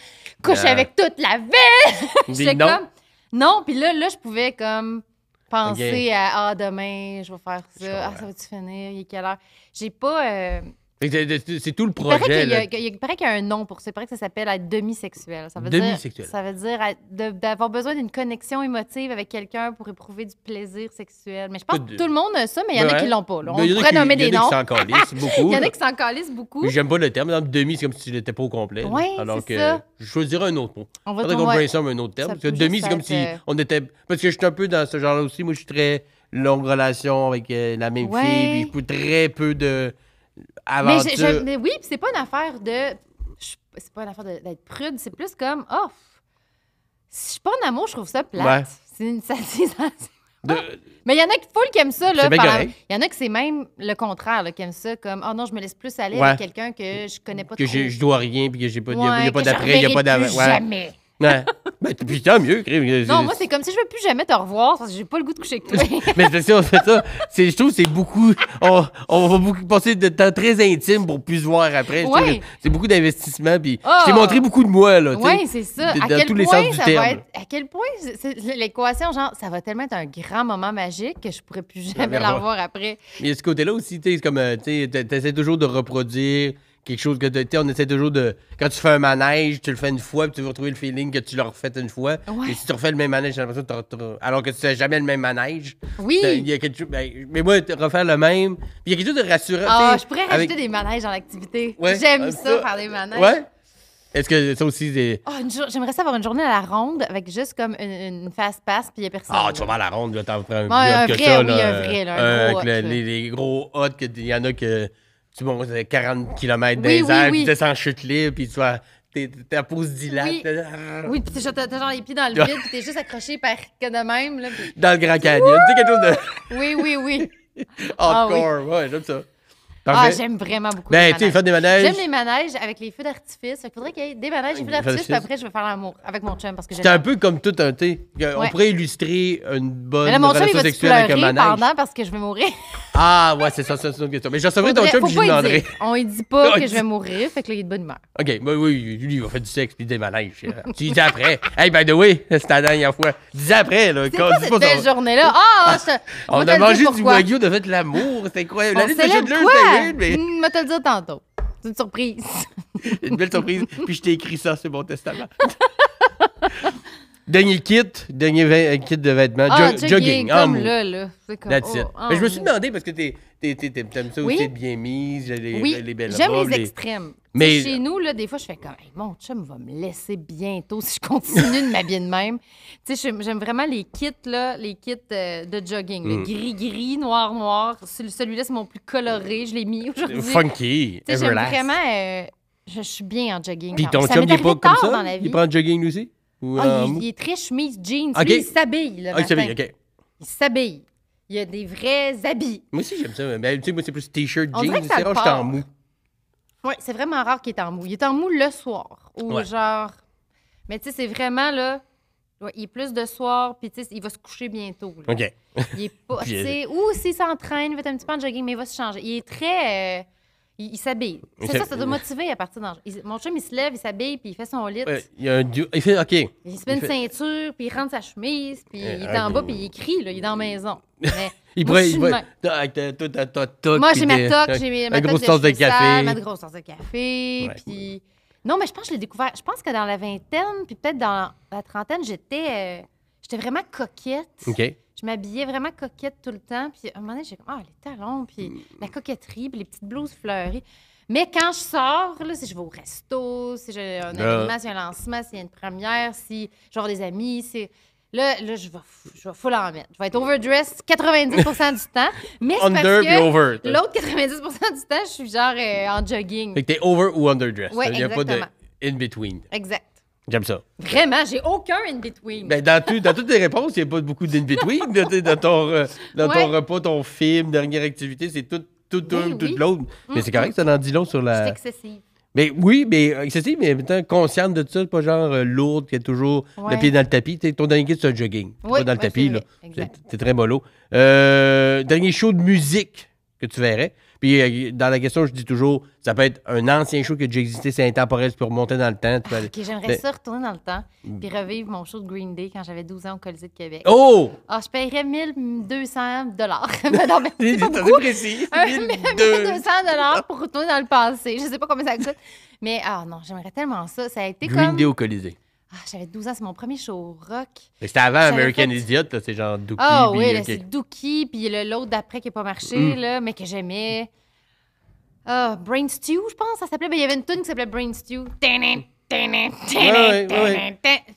Speaker 2: couche avec toute la ville. non. Non, puis là, là, je pouvais comme penser à Ah, demain, je vais faire ça. Ah, ça va-tu finir? Il est quelle heure? J'ai pas. Euh,
Speaker 1: c'est tout le projet. Il
Speaker 2: paraît qu'il y, a un nom pour ça. Il paraît que ça s'appelle être demi-sexuel. Ça veut dire, ça veut dire d'avoir besoin d'une connexion émotive avec quelqu'un pour éprouver du plaisir sexuel. Mais je pense que tout le monde a ça, mais il y en a qui qui l'ont pas. On pourrait nommer des noms. Il y en a qui s'en beaucoup. Il y en a qui s'en beaucoup. J'aime
Speaker 1: pas le terme. demi, c'est comme si tu n'étais pas au complet. Oui, Alors que ça. je choisirais un autre mot. On va qu'on brainstorm un autre terme. Parce que demi, c'est comme si euh, on était. Parce que je suis un peu dans ce genre-là aussi. Moi, je suis très longue relation avec euh, la même fille. Puis très peu de mais, je,
Speaker 2: mais oui, c'est pas une affaire de. C'est pas une affaire d'être prude, c'est plus comme. Oh, si je suis pas en amour, je trouve ça plate. C'est une satisfaction. Ah! Mais il y en a qui full qui aiment ça. Il y en a qui c'est même le contraire, qui aiment ça comme Oh non, je me laisse plus aller avec quelqu'un que je connais pas Que je
Speaker 1: dois rien puis que j'ai pas, a, pas d'après, il n'y a pas Jamais. Non, ben, tant mieux. Non, moi,
Speaker 2: c'est comme si je ne veux plus jamais te revoir. J'ai pas le goût de coucher avec toi. mais
Speaker 1: c'est ça, on fait ça. je trouve que c'est beaucoup. On, va beaucoup passer de temps très intime pour plus se voir après. C'est beaucoup d'investissement. Puis ah! montré beaucoup de moi, là. Oui, c'est ça. à quel tous point les sens Va être,
Speaker 2: à quel point l'équation, genre, ça va tellement être un grand moment magique que je pourrais plus ben, jamais la revoir après.
Speaker 1: Mais il ce côté-là aussi, tu sais, comme, euh, tu essaies toujours de reproduire quelque chose que tu on essaie toujours de. Quand tu fais un manège, tu le fais une fois, puis tu vas retrouver le feeling que tu l'as refait une fois. Et si tu refais le même manège, j'ai l'impression que tu Alors que tu fais jamais le même manège. Oui. Ben, il y a quelque chose. Ben, mais moi, refaire le même. Puis il y a quelque chose de rassurant. Ah, je pourrais rajouter des
Speaker 2: manèges dans l'activité. J'aime ça, faire des manèges. Ouais.
Speaker 1: Est-ce que ça aussi, c'est.
Speaker 2: Ah, j'aimerais ça avoir une journée à la ronde avec juste comme une, fast pass, puis il n'y a personne. Ah, tu vas à
Speaker 1: la ronde, là, t'en prends un, bon, un, que ça, oui, là, un vrai, là, gros avec les, gros hot, il y en a que tu montes 40 km oui, des airs, tu descends en chute libre, puis tu vois, T'es à pause dilate.
Speaker 2: Oui, tu as t'as genre les pieds dans le vide, puis t'es juste accroché par que de même. Là,
Speaker 1: Dans le Grand Canyon. Tu sais, quelque chose
Speaker 2: de. oui, oui, oui. Encore,
Speaker 1: ah ouais, j'aime ça. Ah, j'aime vraiment beaucoup ben, les manèges. des manèges. J'aime
Speaker 2: les manèges avec les feux d'artifice. Il faudrait qu'il y ait des manèges, et des feux d'artifice, puis après, je vais faire l'amour avec mon chum. parce que C'est un
Speaker 1: peu comme tout un thé. On pourrait illustrer une bonne là, mon relation chum, il sexuelle avec un manège. pendant
Speaker 2: parce que je vais mourir.
Speaker 1: ah, ouais, c'est ça, c'est une question. Mais je recevrai ton chum, je lui demanderai.
Speaker 2: On lui dit pas que je vais mourir, fait que là, il est de bonne humeur.
Speaker 1: OK, ben oui, lui, il va faire du sexe, puis des manèges. Euh. Tu dis après. Hey, by the way, c'est la dernière fois. Dis après, là. Quand, pas cette
Speaker 2: journée-là. Ah, On a mangé du wagyu,
Speaker 1: de fait de l'amour. C'est incroyable. La weird, mais. Je
Speaker 2: mm, vais te le dire tantôt. C'est une surprise.
Speaker 1: une belle surprise. Puis je t'ai écrit ça sur mon testament. Dernier kit, dernier kit de vêtements, ah, jogging. Comme là, là, c'est Comme, oh, mais je me suis demandé parce que t'es, t'aimes ça aussi, oui? bien mise, les, les belles J'aime les extrêmes. Mais... Chez
Speaker 2: nous, là, des fois, je fais comme mon chum va me laisser bientôt si je continue de m'habiller de même. Tu sais, j'aime vraiment les kits, là, les kits euh, de jogging. Le mm. gris-gris, noir-noir. Celui-là, c'est mon plus coloré. Je l'ai mis aujourd'hui. Funky. Tu sais, j'aime vraiment. Euh, je suis bien en jogging. Puis ton chum, il est pas comme ça? Il prend
Speaker 1: jogging, aussi? Ah, euh, il,
Speaker 2: est très chemise, jeans. il s'habille, là. Ah, il s'habille, OK. Il s'habille. Il y a des vrais habits.
Speaker 1: Moi aussi, j'aime ça. Mais ben, tu sais, moi, c'est plus t-shirt, jeans. C'est ah, je en mou.
Speaker 2: Oui, c'est vraiment rare qu'il est en mou. Il est en mou le soir. Ou genre. Mais tu sais, c'est vraiment là. il est plus de soir, puis tu sais, il va se coucher bientôt. OK. Il est pas. Euh, ou s'il s'entraîne, il va être un petit peu en jogging, mais il va se changer. Il est très. Euh, il, s'habille. C'est ça, ça doit motiver à partir d'un. Mon chum, il se lève, il s'habille, puis il fait son lit.
Speaker 1: il OK. Il se met une
Speaker 2: ceinture, puis il rentre sa chemise, puis il est en bas, puis il écrit, là, il est dans la maison. Mais il brille. moi, j'ai ma toque, j'ai ma grosse tasse de café. Ma grosse de café, puis. Non, mais je pense que je l'ai découvert. Je pense que dans la vingtaine, puis peut-être dans la trentaine, j'étais euh, J'étais vraiment coquette. Je m'habillais vraiment coquette tout le temps. Puis à un moment donné, j'ai comme, ah, les talons, puis mm. la coquetterie, les petites blouses fleuries. Mais quand je sors, si je vais au resto, si j'ai un événement, si j'ai un lancement, si y a une première, si j'ai des amis, Là, là je, vais, je vais full en mettre. Je vais être overdressed 90 du temps. Mais parce que l'autre 90 du temps, je suis genre euh, en jogging. Fait
Speaker 1: que t'es over ou underdressed. Il n'y a pas de in-between. Exact. J'aime ça.
Speaker 2: Vraiment, j'ai aucun in-between. Ben,
Speaker 1: dans, dans, toutes tes réponses, il n'y a pas beaucoup d'in-between. dans ton, euh, ton repas, ton film, dernière activité, c'est tout, tout, tout, tout l'autre. Mais c'est correct, ça en dit long sur la. C'est excessif. Mais oui, mais euh, excessif, mais en consciente de tout ça, pas genre euh, lourde, qui est toujours le pied dans le tapis. ton dernier guide, c'est un jogging. pas dans le tapis, là. C'est très mollo. dernier show de musique que tu verrais. Puis euh, dans la question, je dis toujours, ça peut être un ancien show qui a déjà existé, c'est intemporel, tu peux remonter dans le temps. OK, j'aimerais ça
Speaker 2: retourner dans le temps, mm. puis revivre mon show de Green Day quand j'avais 12 ans au Colisée de Québec. Oh! Ah, je paierais 1200 dollars. mais c'est pas beaucoup. précis. 1200 dollars pour retourner dans le passé. Je sais pas combien ça coûte. Mais ah non, j'aimerais tellement ça. Ça a été Green comme... Day au Colisée. Ah, j'avais 12 ans, c'est mon premier show rock.
Speaker 1: Mais c'était avant American Idiot, c'est genre Dookie. Ah oui, euh, c'est
Speaker 2: Dookie, puis l'autre d'après qui n'a pas marché, mm. là, mais que j'aimais. Ah, Brain Stew, je pense, ça s'appelait. il y avait une tune qui s'appelait Brain Stew.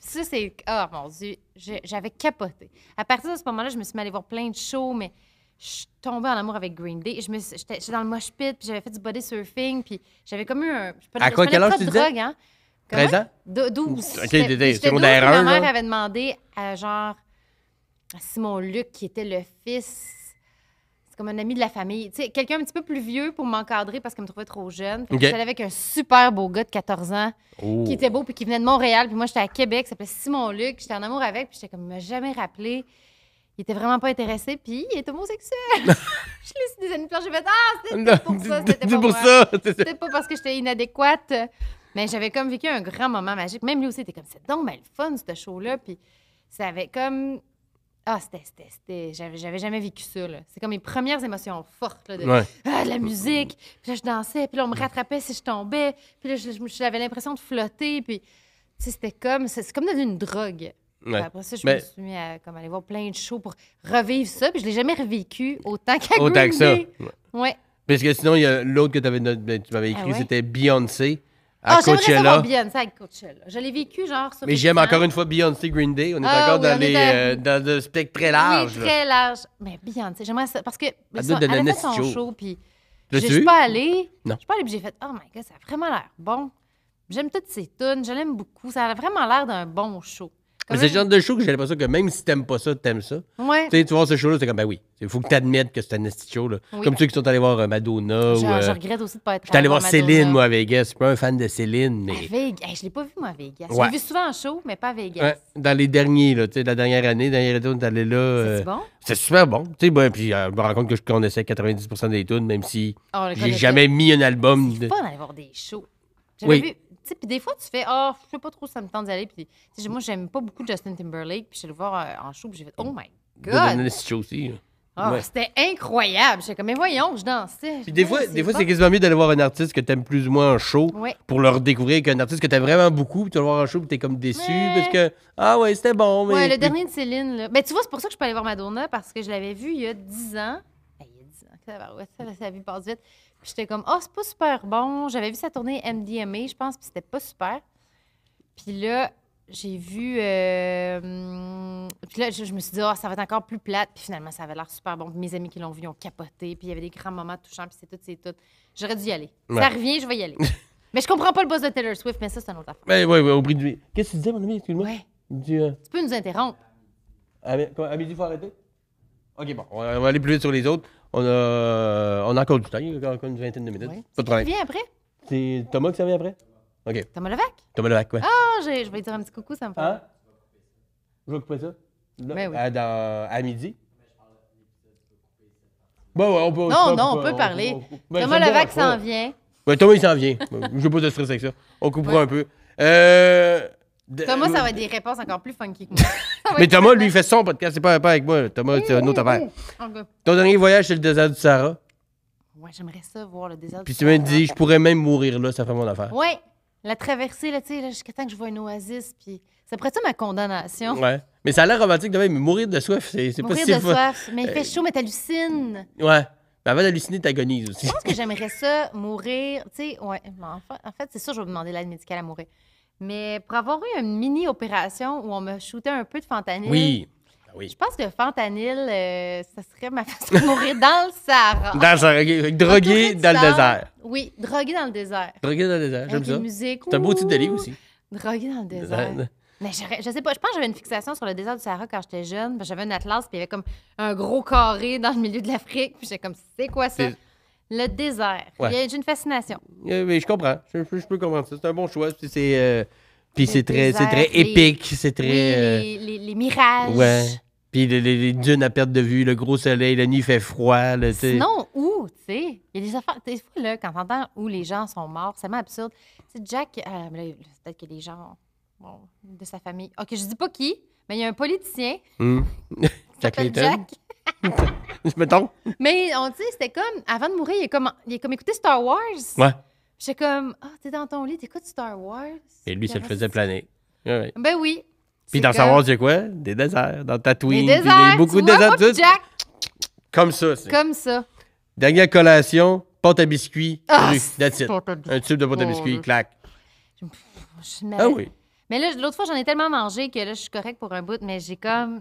Speaker 2: Ça, c'est. Oh mon Dieu, j'avais capoté. À partir de ce moment-là, je me suis mis allée voir plein de shows, mais je suis tombée en amour avec Green Day. J'étais dans le mosh pit, puis j'avais fait du body surfing, puis j'avais comme eu un. Je à quoi, quel âge tu hein. 13 ans? 12. OK, secondaire Ma mère avait demandé à genre à Simon Luc, qui était le fils c'est comme un ami de la famille. Tu sais, quelqu'un un petit peu plus vieux pour m'encadrer parce qu'elle me trouvait trop jeune. Je okay. que avec un super beau gars de 14 ans qui était beau puis qui venait de Montréal. Puis moi, j'étais à Québec, s'appelait Simon Luc. J'étais en amour avec, puis j'étais comme, il m'a jamais rappelé. Il était vraiment pas intéressé, puis il est homosexuel. je l'ai su des années plus tard. j'ai fait Ah, c'était pour ça, c'était pour, ça. C'était pas parce que j'étais inadéquate. Mais j'avais comme vécu un grand moment magique. Même lui aussi était comme, c'est donc mal ben fun, ce show-là. Puis ça avait comme. Ah, c'était, c'était, c'était. J'avais, jamais vécu ça, là. C'est comme mes premières émotions fortes, là, de, ah, de la musique. Puis là, je dansais, puis là, on me rattrapait si je tombais. Puis là, j'avais l'impression de flotter. Puis, c'était comme. C'est, comme devenu une drogue.
Speaker 1: Ouais. Après ça, je me suis
Speaker 2: mis à comme, aller voir plein de shows pour revivre ça. Puis je l'ai jamais revécu autant qu'à Autant que ça. Ouais.
Speaker 1: Parce que sinon, l'autre que ben, tu m'avais ah écrit, c'était Beyoncé à oh, Coachella. Savoir
Speaker 2: Beyoncé avec Coachella. Je l'ai vécu, genre. Sur mais j'aime encore une fois
Speaker 1: Beyoncé Green Day. On est ah, encore dans, les, euh, le spectre très large. Oui, très
Speaker 2: large. Mais Beyoncé, j'aimerais ça. Parce que. ça, a fait son show, puis. Je suis pas allée. Non. Je suis pas allée, puis j'ai fait Oh my God, ça a vraiment l'air bon. J'aime toutes ces tunes, je l'aime beaucoup. Ça a vraiment l'air d'un bon show c'est le genre
Speaker 1: de show que j'ai l'impression que même si t'aimes pas ça, t'aimes ça. Ouais. Tu sais, tu vois ce show-là, c'est comme, ben oui. Il faut que t'admettes que c'est un esti show. Là. Comme ceux qui sont allés voir euh, Madonna. Je, ou, je euh, regrette aussi de pas être J'étais allé voir Céline, moi, à Vegas. Je suis pas un fan de Céline, mais. À
Speaker 2: Vegas. je l'ai pas vu, moi, à Vegas. Ouais. Je l'ai vu souvent en show, mais pas à Vegas.
Speaker 1: Dans les derniers, là, tu sais, la dernière année, dernière année, on est allé là. c'est euh, bon? C'est super bon. Tu sais, ben, puis je me rends compte que je connaissais 90 des tunes, même si oh, j'ai jamais mis un album. de... pas
Speaker 2: d'aller voir des shows. J'avais oui. vu puis des fois, tu fais, oh, je sais pas trop, ça me tente d'y aller. Puis, moi, j'aime pas beaucoup Justin Timberlake. Puis, je suis le voir euh, en show, puis j'ai fait, oh my God. Oh, C'était incroyable. J'étais comme, mais voyons, je danse! » Puis des fois, des fois c'est quasiment
Speaker 1: mieux d'aller voir un artiste que t'aimes plus ou moins en show pour le redécouvrir qu'un artiste que t'aimes vraiment beaucoup. Puis tu vas le voir en show, puis t'es comme déçu parce que, ah ouais, c'était bon. Mais... le
Speaker 2: dernier de Céline. Là. mais ben, tu vois, c'est pour ça que je peux aller voir Madonna parce que je l'avais vue il y a 10 ans. Ben, il y a 10 ans, ça, ça, ça, ça ça, vu passe vite. J'étais comme, oh, c'est pas super bon. J'avais vu sa tournée MDMA, je pense, puis c'était pas super. Puis là, j'ai vu. Euh, puis là, je, me suis dit, oh, ça va être encore plus plate. Puis finalement, ça avait l'air super bon. mes amis qui l'ont vu, ils ont capoté. Puis il y avait des grands moments touchants. Puis c'est tout, c'est tout. J'aurais dû y aller. Ça revient, je vais y aller. mais je comprends pas le boss de Taylor Swift, mais ça, c'est un autre affaire.
Speaker 1: Mais ben, oui, oui, au bruit de lui. Qu'est-ce que tu disais, mon ami? Excuse-moi. Euh,
Speaker 2: tu peux nous interrompre.
Speaker 1: à midi, il faut arrêter? OK, bon, on va aller plus vite sur les autres. On a, on encore du temps, il y a encore une vingtaine de minutes. Qui vient après? C'est Thomas qui s'en vient après? OK. Thomas Levac? Thomas Levac, quoi.
Speaker 2: Ah, oh, je vais lui dire un petit coucou, ça me fait. Hein?
Speaker 1: Je vais couper ça. Ben à, midi. Bon, on peut, non, non, on peut, parler. Ben, Thomas Levac s'en vient. Ben, Thomas, il s'en vient. je veux pas de stress avec ça. On coupera un peu. Euh, Thomas, ça va
Speaker 2: être des réponses encore plus funky que moi. Mais Thomas, lui,
Speaker 1: il fait son podcast. C'est pas, un pas avec moi. Thomas, c'est un autre affaire. Ton dernier voyage, c'est le désert du Sahara.
Speaker 2: Ouais, j'aimerais ça voir le désert Puis du Sahara. Puis tu m'as dit, je pourrais
Speaker 1: même mourir là, ça fait mon affaire.
Speaker 2: Ouais. La traversée, là, tu sais, jusqu'à temps que je vois une oasis. Puis ça pourrait être ma condamnation. Ouais.
Speaker 1: Mais ça a l'air romantique de même. mourir de soif, c'est pas si Mourir de soif. Mais il fait euh, chaud, mais
Speaker 2: t'hallucines.
Speaker 1: Ouais. Mais avant d'halluciner, t'agonises aussi. Je pense
Speaker 2: que j'aimerais ça, mourir. Tu sais, ouais. En fait, c'est sûr, je vais demander l'aide médicale à mourir. Mais pour avoir eu une mini-opération où on me shootait un peu de fentanyl. Oui. Ben oui. Je pense que fentanyl, euh, ça serait ma façon de mourir dans le Sahara. Dans le
Speaker 1: Sahara, drogué dans le désert.
Speaker 2: Oui, drogué dans le désert.
Speaker 1: Drogué dans le désert, j'aime ça. musique. C'est un beau titre de livre aussi.
Speaker 2: Drogué dans le désert. désert. Mais je sais pas, je pense que j'avais une fixation sur le désert du Sahara quand j'étais jeune. J'avais un atlas, puis il y avait comme un gros carré dans le milieu de l'Afrique. Puis j'étais comme, c'est quoi ça? Le désert. y a une fascination.
Speaker 1: oui euh, je comprends. Je, peux comprendre ça. C'est un bon choix. C'est, euh, puis c'est très, c'est très épique. C'est très. Euh,
Speaker 2: les, mirages. Ouais.
Speaker 1: Puis les, dunes à perte de vue, le gros soleil, la nuit fait froid. Sinon,
Speaker 2: où, tu sais, il y a des affaires. fois, là, quand t'entends où les gens sont morts, c'est tellement absurde. Tu Jack, peut-être que les gens de sa famille. OK, je dis pas qui, mais il y a un politicien.
Speaker 1: Hmm. Jack Jack
Speaker 2: Mais on dit, c'était comme, avant de mourir, il est comme, il est comme écouter Star Wars. Ouais. J'ai comme, ah, oh, t'es dans ton lit, t'écoutes Star Wars. Et lui, ça le faisait
Speaker 1: planer. Ben oui. Puis dans Star Wars, il y a quoi? Des déserts, dans Tatooine. Des déserts. Il y a beaucoup de déserts. Jack. Comme ça. Comme ça. Dernière collation, ah, pâte à biscuits. Un tube de pâte à oh, biscuits, clac.
Speaker 2: Je... ah oui. Mais là, l'autre fois, j'en ai tellement mangé que là, je suis correct pour un bout, mais j'ai comme.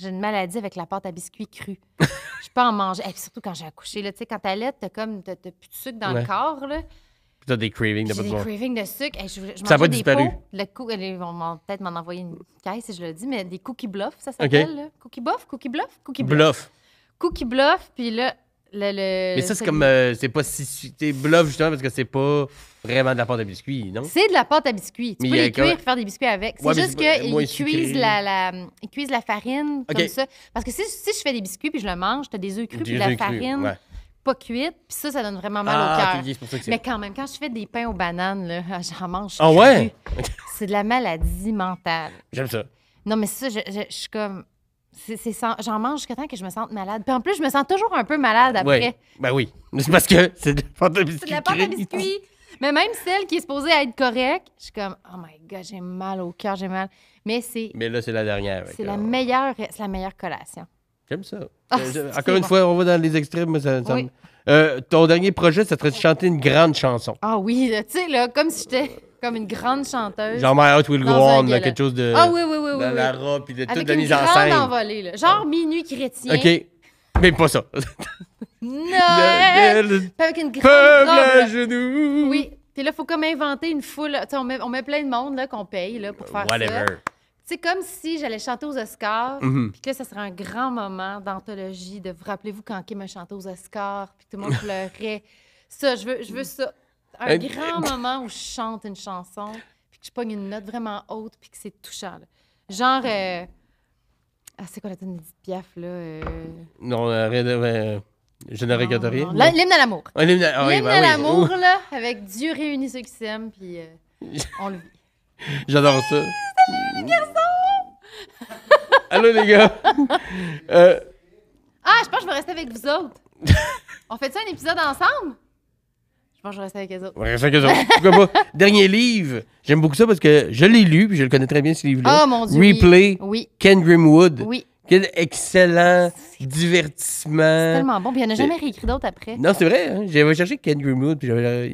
Speaker 2: J'ai une maladie avec la pâte à biscuits crue. je peux en manger. surtout quand j'ai accouché, là, tu sais, quand t'as comme, t'as plus de sucre dans le corps, là.
Speaker 1: Puis t'as des cravings de J'ai des cravings
Speaker 2: de sucre. ça va disparu. Le coup, euh, ils vont peut-être m'en envoyer une caisse, si je le dis, mais des cookie bluff, ça s'appelle, là? Cookie bluff, cookie bluff, cookie bluff. Bluff. Cookie bluff, puis là, mais ça, c'est comme.
Speaker 1: Euh, c'est pas si. tu bluff, justement, parce que c'est pas vraiment de la pâte à biscuits, non? C'est
Speaker 2: de la pâte à biscuits. Tu peux les cuire, faire des biscuits avec. C'est juste qu'ils cuisent la, la, la farine comme ça. Parce que si, si, je fais des biscuits puis je le mange, t'as des œufs crus puis de la farine. Pas cuite, puis ça, ça donne vraiment mal au ah, cœur. Mais quand même, quand je fais des pains aux bananes, là, j'en mange. Ah ouais? c'est de la maladie mentale. J'aime ça. Non, mais ça, je, je, je suis comme j'en mange jusqu'à temps que je me sente malade. Puis en plus, je me sens toujours un peu malade après. Oui.
Speaker 1: Ben oui. C'est parce que c'est de la pâte à biscuits. C'est de
Speaker 2: la pâte à biscuits. Mais même celle qui est supposée être correcte, je suis comme, oh my God, j'ai mal au cœur, j'ai mal. Mais c'est.
Speaker 1: Mais là, c'est la dernière. C'est,
Speaker 2: la meilleure, la meilleure collation.
Speaker 1: J'aime ça. Ah, euh, encore une fois, on va dans les extrêmes. Euh, ton dernier projet, ça serait de chanter une grande chanson.
Speaker 2: Ah oui, tu sais, là, comme si j'étais comme une grande chanteuse. Genre My Heart Will Go On, quelque chose de. Ah oui, oui, oui. oui de la
Speaker 1: robe, puis de toute la mise en scène. Envolée,
Speaker 2: là. Genre ah. Minuit chrétien. OK.
Speaker 1: Mais pas ça.
Speaker 2: non pas avec une grande Peuple à
Speaker 1: genoux!
Speaker 2: Oui. Puis là, il faut comme inventer une foule. Tu on met, on met plein de monde là, qu'on paye là, pour faire Whatever. ça. C'est comme si j'allais chanter aux Oscars, mm-hmm. puis que là, ça serait un grand moment d'anthologie, de vous rappelez-vous quand Kim a chanté aux Oscars, puis tout le monde pleurait. Ça, je veux, je veux ça un euh, grand moment où je chante une chanson, puis que je pogne une note vraiment haute, puis que c'est touchant. Genre. Euh, ah, c'est quoi la tonne de Piaf, là? Euh?
Speaker 1: Non, rien Je ne regarde rien.
Speaker 2: L'hymne à l'amour. Ah l'hymne bah à, l'amour, là, avec Dieu réunit ceux qui s'aiment, puis on le vit.
Speaker 1: J'adore ça. Salut, les garçons! Allô, les gars!
Speaker 2: Ah, je pense que je vais rester avec vous autres. on fait ça un épisode ensemble? je reste avec les autres.
Speaker 1: Dernier livre, j'aime beaucoup ça parce que je l'ai lu, puis je le connais très bien, ce livre-là. Oh mon Dieu. Replay, oui. Ken Grimwood. Oui. Quel excellent divertissement. C'est tellement bon.
Speaker 2: Puis il n'y en a jamais réécrit d'autres après. Non, c'est vrai. Hein?
Speaker 1: J'avais cherché Ken Grimwood. Puis j'avais... Euh,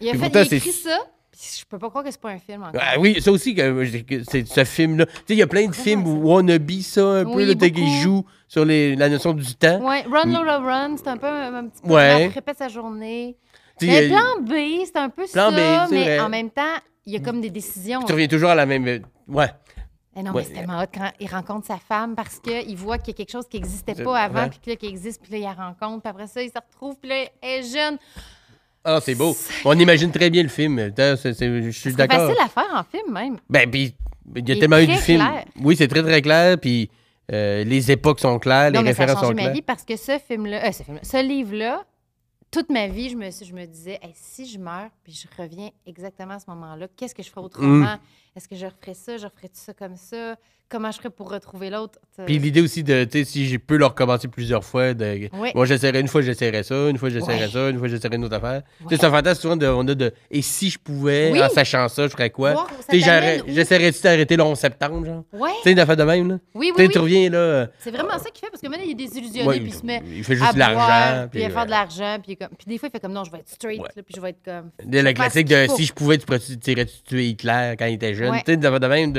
Speaker 1: il a fait, écrit
Speaker 2: ça. Je peux pas croire que c'est pas un film encore.
Speaker 1: Ah oui, ça aussi, euh, c'est ce film-là. Tu sais, il y a plein de films où on ça un peu, là, qui joue sur les, la notion du temps. Oui, Run, Lola
Speaker 2: Run, c'est un peu un, petit peu. Ouais. répète sa journée. Mais plan B, c'est un peu plan ça, mais en même temps, il y a comme des décisions. tu reviens
Speaker 1: toujours à la même. Euh, ouais.
Speaker 2: non, mais c'est tellement hot quand il rencontre sa femme parce qu'il voit qu'il y a quelque chose qui n'existait pas avant, puis là, qui existe, puis là, il la rencontre, puis après ça, il se retrouve, puis là, elle est jeune.
Speaker 1: Ah, c'est beau. On imagine très bien le film. je suis d'accord. C'est facile à
Speaker 2: faire en film, même.
Speaker 1: Ben, puis, il y a tellement eu du film. Oui, c'est très, très clair. Puis, euh, les époques sont claires, les références ça a changé sont ma vie
Speaker 2: parce que ce film-là, euh, ce livre-là, toute ma vie, je me, je me disais, si je meurs, puis je reviens exactement à ce moment-là, qu'est-ce que je ferais mm. autrement? est-ce que je referais ça, je referais ça comme ça, comment je ferais pour retrouver l'autre. Puis
Speaker 1: l'idée aussi de, tu sais, si je peux le recommencer plusieurs fois, de, moi j'essaierai une fois, j'essaierai ça, une fois, j'essaierai ça, une fois, j'essaierai une autre affaire. Ouais. C'est un fantasme souvent de, de, et si je pouvais, en sachant ça, je ferais quoi? Tu sais, J'essaierais-tu t'arrêter le 11 septembre, genre? Oui. Tu sais, une affaire de même, là. Oui, oui. Tu reviens, là. Euh,
Speaker 2: c'est vraiment ça qu'il fait, parce que maintenant, il est désillusionné, puis il se met. Il fait juste de euh, l'argent. Puis il va faire de l'argent, puis comme... des fois, il fait comme non, je vais être straight, puis je vais être comme. Le classique de si je
Speaker 1: pouvais, tu tu Hitler quand il était jeune? Ouais. Tu même,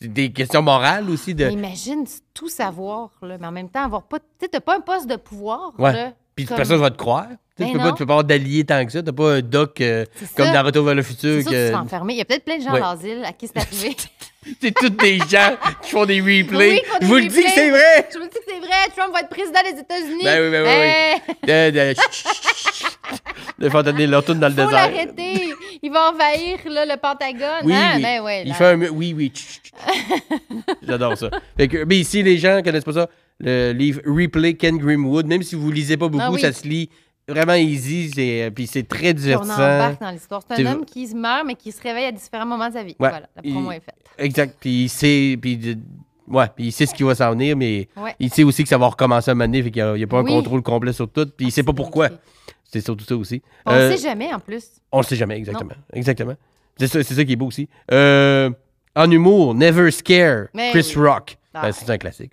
Speaker 1: des questions morales aussi. De...
Speaker 2: imagine tout savoir, là, mais en même temps, avoir pas. Tu pas un poste de pouvoir. Ouais. Puis personne va te
Speaker 1: croire. Ben tu, peux pas, peux, pas, avoir d'allié tant que ça. T'as pas un doc euh, comme dans Retour vers le futur. Que... Tu enfermé.
Speaker 2: Il y a peut-être plein de gens dans à l'asile à qui c'est arrivé.
Speaker 1: c'est toutes des gens qui font des replays. je vous le dis que c'est vrai.
Speaker 2: Je vous le dis que c'est vrai. Trump va être président des États-Unis. Ben oui, ben oui.
Speaker 1: Eh de donner leur dans le désert. Faut
Speaker 2: l'arrêter! Il va envahir là, le Pentagone. Hein? Ben il fait un...
Speaker 1: Oui, oui. J'adore ça. mais ici les gens connaissent pas ça, le livre Replay Ken Grimwood, même si vous lisez pas beaucoup, ah ça se lit vraiment easy, et euh, puis c'est très On embarque dans l'histoire. C'est un homme
Speaker 2: qui se meurt, mais qui se réveille à différents moments de sa vie. Voilà, la promo est faite.
Speaker 1: Exact. Puis il sait, puis ouais, puis il sait ce qui va s'en venir, mais il sait aussi que ça va recommencer à un moment donné, fait qu'il n'y a, a pas un contrôle complet sur tout, puis il sait pas pourquoi. C'est surtout ça aussi. On ne euh, sait jamais en plus. On ne sait jamais, exactement. Exactement. C'est ça, qui est beau aussi. Euh, en humour, Never Scare, Chris Rock. Ah ben, c'est un classique.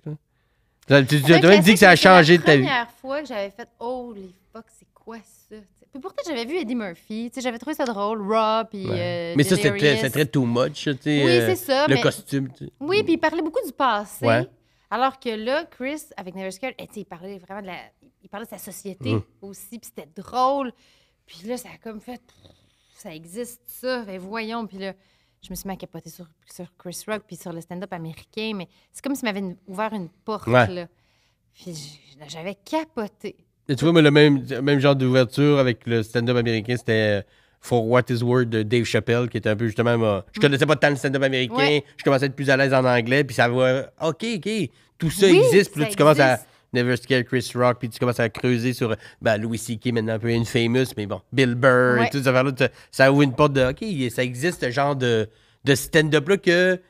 Speaker 1: Tu, as dit que ça a changé de ta vie. La
Speaker 2: première fois que j'avais fait Holy fuck, c'est quoi ça? Puis pourtant, j'avais vu Eddie Murphy, j'avais trouvé ça drôle, Raw, puis. Euh, mais ça, c'était très too
Speaker 1: much, tu Oui, c'est ça. Le costume.
Speaker 2: Oui, puis il parlait beaucoup du passé. Alors que là, Chris, avec Never Scare, eh, il parlait vraiment de la il parlait de sa société hum. aussi, puis c'était drôle. Puis là, ça a comme fait, ça existe, ça, et ben, voyons. Puis là, je me suis mis à capoter sur, Chris Rock, puis sur le stand-up américain, mais c'est comme si m'avait ouvert une porte, là. Puis j'avais capoté.
Speaker 1: tu vois, mais le même, même genre d'ouverture avec le stand-up américain, c'était euh, For What Is Word de Dave Chappelle, qui était un peu justement. Moi, je mm. connaissais pas tant le stand-up américain, je commençais à être plus à l'aise en anglais, puis ça va. OK, OK, tout ça existe, puis tu commences à Never Chris Rock, puis tu commences à creuser sur ben, Louis C.K. maintenant un peu infamous, mais bon, Bill Burr et tout ça. Ça ouvre une porte de OK, ça existe ce genre de, de stand-up-là que,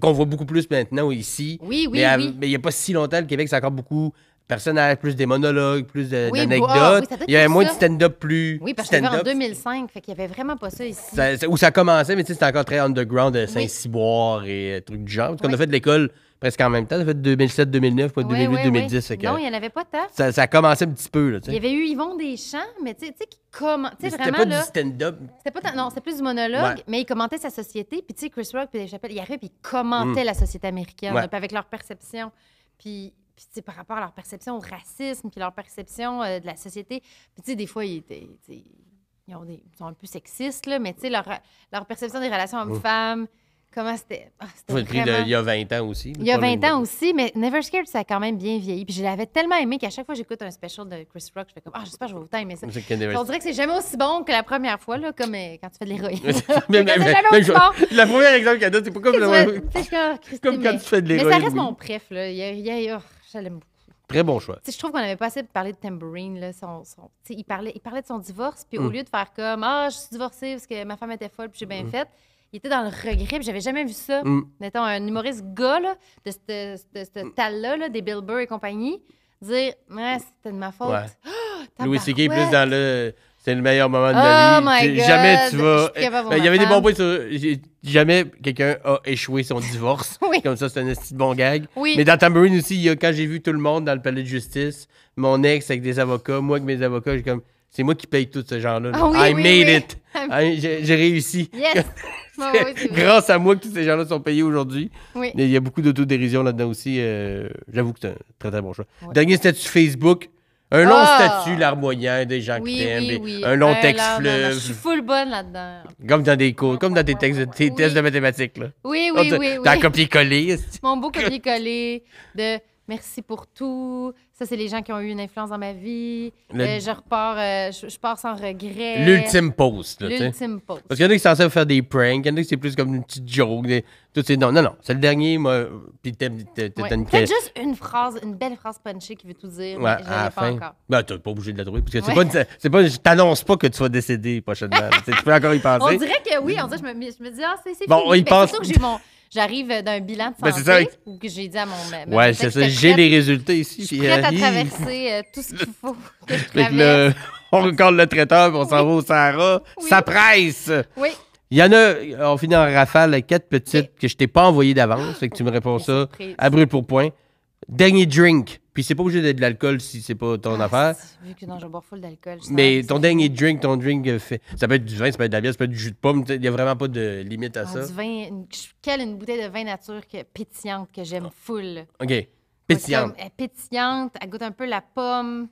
Speaker 1: qu'on voit beaucoup plus maintenant ici. Oui, oui, mais, oui. mais il n'y a pas si longtemps, le Québec, c'est encore beaucoup personnages, plus des monologues, plus d'anecdotes. il y avait moins de stand-up plus. Oui, parce que en
Speaker 2: 2005, fait qu'il n'y avait vraiment pas ça ici. où
Speaker 1: ça commençait, mais tu sais, c'était encore très underground, euh, Saint-Cyboire et euh, trucs du genre. Parce qu'on a fait de l'école presque en même temps. Ça fait 2007-2009, pas 2008-2010. Non, il
Speaker 2: n'y en avait pas tant.
Speaker 1: Ça, ça a commencé un petit peu. Là, il y avait
Speaker 2: eu Yvon Deschamps, mais tu sais, qui comment. C'était pas du stand-up. pas Non, c'était plus du monologue, mais il commentait sa société. Puis tu sais, Chris Rock, puis Chappelle, il arrive, puis il commentait mm. la société américaine, puis avec leur perception. Puis puis tu par rapport à leur perception au racisme, puis leur perception euh, de la société. Puis tu sais, des fois, ils, étaient, ils, ont sont un peu sexistes, là, mais tu sais, leur, perception des relations mm. hommes-femmes, Comment c'était. Ah, il y a
Speaker 1: 20 ans aussi. Il y a 20 ans
Speaker 2: aussi, mais Never Scared, ça a quand même bien vieilli. Puis je l'avais tellement aimé qu'à chaque fois que j'écoute un special de Chris Rock, je fais comme Ah, j'espère que je vais autant aimer ça. On dirait que c'est jamais aussi bon que la première fois, là, comme euh, quand tu fais de l'héroïne. mais, mais, La
Speaker 1: première exemple qu'elle donne, c'est pas comme,
Speaker 2: comme quand tu fais de l'héroïne. Mais ça reste mon préf, là. Il y a, oh, je l'aime beaucoup.
Speaker 1: Très bon choix. je
Speaker 2: trouve qu'on avait pas assez parlé de Tambourine. il, parlait, de son divorce, puis au mm. lieu de faire comme Ah, je suis divorcée parce que ma femme était folle, puis j'ai bien mm. fait il était dans le regret. J'avais jamais vu ça. Mm. Mettons, un humoriste gars de ce mm. tal-là, des Bill Burr et compagnie, dire Ouais, c'était de ma faute. Ah, Louis C.K. plus
Speaker 1: dans le. C'est le meilleur moment de ma oh vie. Jamais tu vas. Ben, il y avait des bons points Jamais quelqu'un a échoué son divorce. Comme ça, c'est un petit bon gag. Mais dans Tambourine aussi, quand j'ai vu tout le monde dans le palais de justice, mon ex avec des avocats, moi avec mes avocats, j'ai comme. C'est moi qui paye tout ce genre-là. Ah I made it. j'ai, réussi. Yes. grâce à moi que tous ces gens-là sont payés aujourd'hui. Il y a beaucoup d'autodérision là-dedans aussi. Euh, j'avoue que c'est un très, très bon choix. Dernier statut Facebook. Un long ah! statut, statut moyen des gens qui t'aiment. Un long texte fleuve. Je suis full
Speaker 2: bonne là-dedans.
Speaker 1: Comme dans des cours, comme dans tes textes, tests de mathématiques. Là. Oui, oui, oui. T'as un copier-coller.
Speaker 2: Mon beau copier-coller de merci pour tout. Ça, c'est les gens qui ont eu une influence dans ma vie. Euh, je repars, euh, je, pars sans regret. L'ultime post. L'ultime post.
Speaker 1: Parce qu'il y en a qui sont censés faire des pranks, il y en a qui c'est plus comme une petite joke. Tout Non, non, non. C'est le dernier, moi. Puis t'as une peut juste
Speaker 2: une phrase, une belle phrase punchée qui veut tout dire. Ouais, à la fin. Tu
Speaker 1: ben, pas obligé de la trouver. Parce que c'est c'est pas, t'annonce pas que tu vas décéder prochainement. tu peux encore y penser. On dirait que oui, en
Speaker 2: fait je me, je me dis, ah, c'est, c'est bon, ben, que j'ai mon j'arrive d'un bilan de ben, santé ou que j'ai dit à mon. Ouais, c'est ça. J'ai les résultats ici. Je suis à euh, traverser euh, tout ce qu'il faut.
Speaker 1: on regarde le traiteur, et on s'en va au Sahara. Ça presse. Oui. Il y en a, on finit en rafale, quatre petites que je t'ai pas envoyées d'avance, fait que tu me réponds ça à brûle pour point. Dernier drink. Puis c'est pas obligé d'être de l'alcool si c'est pas ton ah, affaire.
Speaker 2: Vu que non, je bois full d'alcool. Mais ton dernier
Speaker 1: drink, ton drink euh, fait. Ça peut être du vin, ça peut être de la bière, ça peut être du jus de pomme. Il n'y a vraiment pas de limite à ah, ça. Du
Speaker 2: vin, quelle une bouteille de vin nature que... pétillante que j'aime ah. full.
Speaker 1: OK. Pétillante. elle
Speaker 2: pétillante, elle goûte un peu la pomme,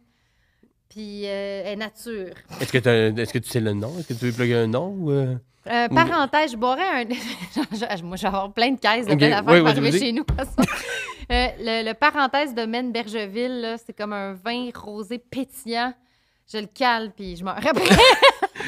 Speaker 2: puis euh, elle est nature.
Speaker 1: Est-ce que, tu sais le nom? Est-ce que tu veux plugger un nom? Ou euh?
Speaker 2: Euh, parenthèse, je boirais un. Moi, je vais avoir plein de caisses de belle belles affaires arriver chez nous. Euh, le, le, parenthèse de Maine Bergeville, c'est comme un vin rosé pétillant. Je le cale, puis je me reprends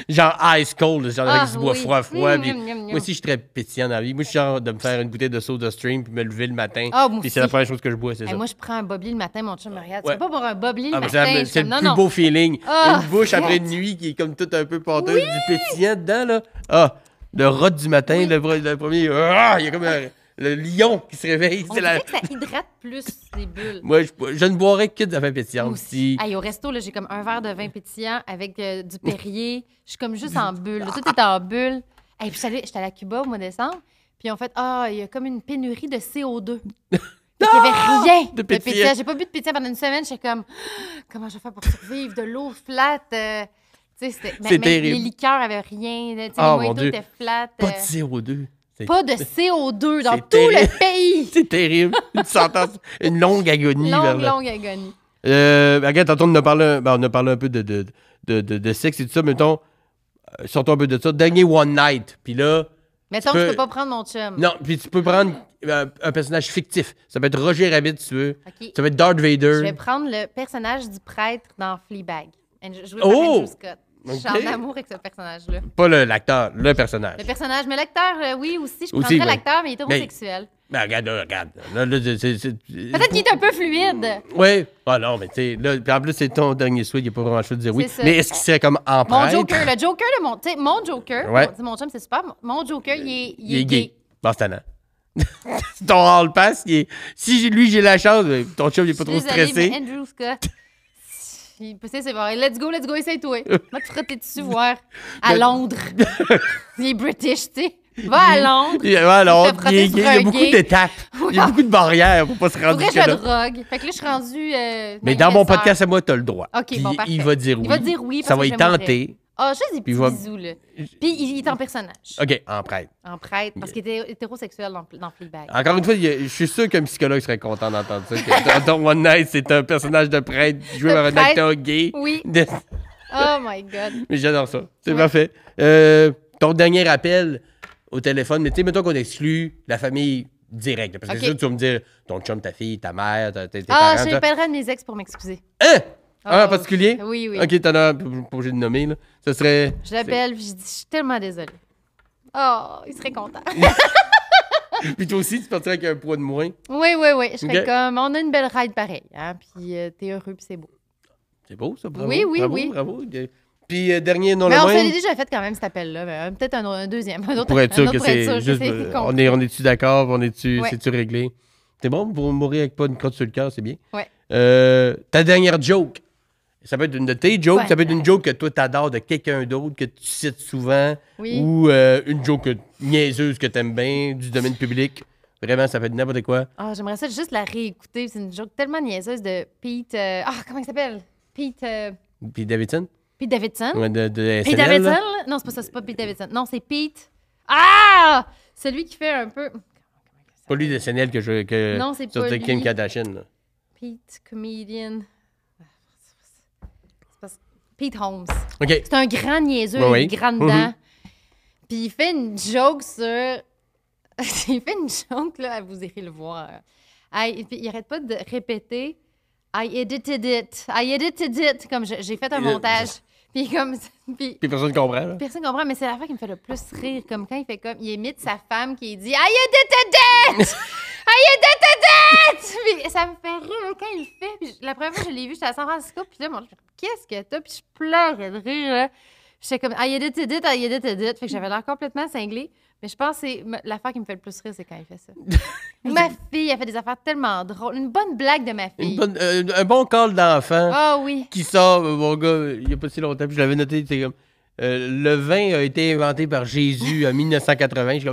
Speaker 1: genre ice cold, genre avec du ah bois froid, froid. Mm, moi aussi, je suis très pétillant dans la vie. Moi, je suis genre de me faire une bouteille de soda stream puis me lever le matin. Ah, puis c'est la première chose que je bois, c'est ça. Moi, je
Speaker 2: prends un bobli le matin, mon chum me regarde. C'est pas pour un bobli le ah, matin. C'est le plus beau
Speaker 1: feeling. une bouche après une nuit qui est comme toute un peu porteuse, du pétillant dedans, là. Ah, le rot du matin, le, le, premier. Ah, il y a comme un le lion qui se réveille. On dirait la... que ça
Speaker 2: hydrate plus ces bulles.
Speaker 1: Moi, je, ne boirais que de la vin pétillant aussi.
Speaker 2: Hey, au resto, j'ai comme un verre de vin pétillant avec euh, du Perrier. Je suis comme juste en bulle. Ah. Tout est en bulle. Et puis, j'étais à Cuba au mois de décembre. Puis, en fait, ah, il y a comme une pénurie de CO2. Il
Speaker 1: n'y avait ah! rien de pétillant. J'ai pas
Speaker 2: bu de pétillant pendant une semaine. J'étais comme, comment je vais faire pour survivre? De l'eau flat. Euh... C'est terrible. Les liqueurs n'avaient rien. Oh, mon étaient Était flat, Pas de euh.
Speaker 1: CO2. Pas de
Speaker 2: CO2 dans tout le pays.
Speaker 1: C'est terrible. Une, sentence, une longue agonie. Longue, longue agonie. Euh, regarde, ben, on a parlé, on un peu de, de, de, de, sexe et tout ça. Mettons, euh, sortons un peu de ça. Dernier One Night. Puis là. Mettons que je peux pas prendre mon chum. Non, puis tu peux prendre euh, un, personnage fictif. Ça peut être Roger Rabbit, si tu veux. Ça peut être Darth Vader. Je vais
Speaker 2: prendre le personnage du prêtre dans Fleabag. oh! Je suis en amour avec ce personnage-là.
Speaker 1: Pas l'acteur, le, personnage. Le
Speaker 2: personnage, mais l'acteur, euh, oui, aussi. Je aussi, prendrais l'acteur, mais il est homosexuel.
Speaker 1: Mais, ben, regarde, regarde. Peut-être
Speaker 2: qu'il est un peu fluide.
Speaker 1: Oui. Ah non, mais tu sais, là, en plus, c'est ton dernier souhait, il n'y a pas vraiment chose de dire oui. mais est-ce qu'il serait comme empreinte? Mon Joker, le
Speaker 2: Joker, de mon, mon Joker, mon chum, c'est super. Mon Joker, il est, il gay.
Speaker 1: ton hall pass, si lui, j'ai la chance, euh, ton chum, il n'est pas trop stressé.
Speaker 2: Andrew Scott. Puis, c'est et Let's go, let's go, essaye-toi. Va te frotter dessus, voir. À Londres. il est British, tu sais. Va à Londres.
Speaker 1: Il, va à Londres. Il, y a beaucoup d'étapes. Il y a beaucoup de barrières pour pas se rendre jusque-là. je
Speaker 2: drogue. Fait que là, je suis rendu euh, Mais dans mon podcast à
Speaker 1: moi, t'as le droit. OK, bon, Il va dire oui. Il va dire oui. Parce ça va y tenter. Ah, oh, juste des petits bisous,
Speaker 2: là. Puis il, est en personnage.
Speaker 1: OK, en prêtre.
Speaker 2: En prêtre, parce qu'il était hétérosexuel dans, dans Fleabag.
Speaker 1: Encore une fois, je suis sûr qu'un psychologue serait content d'entendre ça. Que Don One Night, c'est un personnage de prêtre joué par un acteur gay. Oui.
Speaker 2: Oh my God. Mais j'adore ça.
Speaker 1: C'est parfait. Euh, ton dernier appel au téléphone, mais tu sais, mettons qu'on exclut la famille directe. Parce que c'est sûr, tu vas me dire ton chum, ta fille, ta mère, tes, ah,
Speaker 2: parents. Ah, de mes ex pour m'excuser. Hein? Ah, en ah, particulier? Oui, oui. Ok, t'en
Speaker 1: as pas obligé de nommer, là. Ce serait. Je l'appelle, je
Speaker 2: dis, je suis tellement désolée. Oh, il serait content.
Speaker 1: puis toi aussi, tu partirais avec un poids de moins.
Speaker 2: Oui, oui, oui. Je serais comme, on a une belle ride pareille, hein. Puis euh, t'es heureux, puis c'est beau.
Speaker 1: C'est beau, ça, bravo. Oui, oui, oui. Bravo, bravo. Puis euh, dernier non mais le on s'est déjà
Speaker 2: fait quand même cet appel-là. Euh, peut-être un, deuxième. Un autre, pour être sûr que c'est juste. on
Speaker 1: est, on est-tu d'accord? On est-tu, c'est-tu réglé? C'est bon pour mourir avec pas une crotte sur le cœur, c'est bien. Ouais. ta dernière joke. Ça peut être une de tes jokes, ça peut être une joke que toi t'adores de quelqu'un d'autre que tu cites souvent, ou euh, une joke niaiseuse que t'aimes bien du domaine public. Vraiment, ça peut être n'importe quoi.
Speaker 2: Ah, j'aimerais ça juste la réécouter. C'est une joke tellement niaiseuse de Pete. Euh, ah, comment il s'appelle Pete. Euh, Pete Davidson. Pete Davidson. Ouais, de,
Speaker 1: de Pete Davidson.
Speaker 2: Non, c'est pas ça. C'est pas Pete Davidson. Non, c'est Pete. Ah, celui qui fait un peu.
Speaker 1: Pas lui de SNL que je. Que... Non, c'est pas Kim Kardashian.
Speaker 2: Pete, comedian. Pete Holmes. C'est un grand niaiseux, oui, une grande mhm. dent. Puis il fait une joke sur. il fait une joke, là, vous irez le voir. Puis il arrête pas de répéter I edited it, I edited it, comme j'ai fait un montage. Puis comme. Puis,
Speaker 1: puis personne comprend, Personne
Speaker 2: comprend, mais c'est la fois qui me fait le plus rire, comme quand il fait comme. Il imite sa femme qui dit I edited it! Ah, il a des ça me fait rire hein, quand il fait. Puis la première fois que je l'ai vu, j'étais à San Francisco. Puis là, bon, qu'est-ce que t'as? Puis je pleurais de rire. Là. Hein. J'étais comme, ah, il y a des ah, y a des Fait que j'avais l'air complètement cinglé. Mais je pense que c'est l'affaire qui me fait le plus rire, c'est quand il fait ça. ma fille, elle fait des affaires tellement drôles. Une bonne blague de ma fille.
Speaker 1: Euh, un bon call d'enfant. Ah oui. Qui sort, euh, mon gars, il n'y a pas si longtemps, puis je l'avais noté, c'est comme. Euh, le vin a été inventé par Jésus en 1980. Je,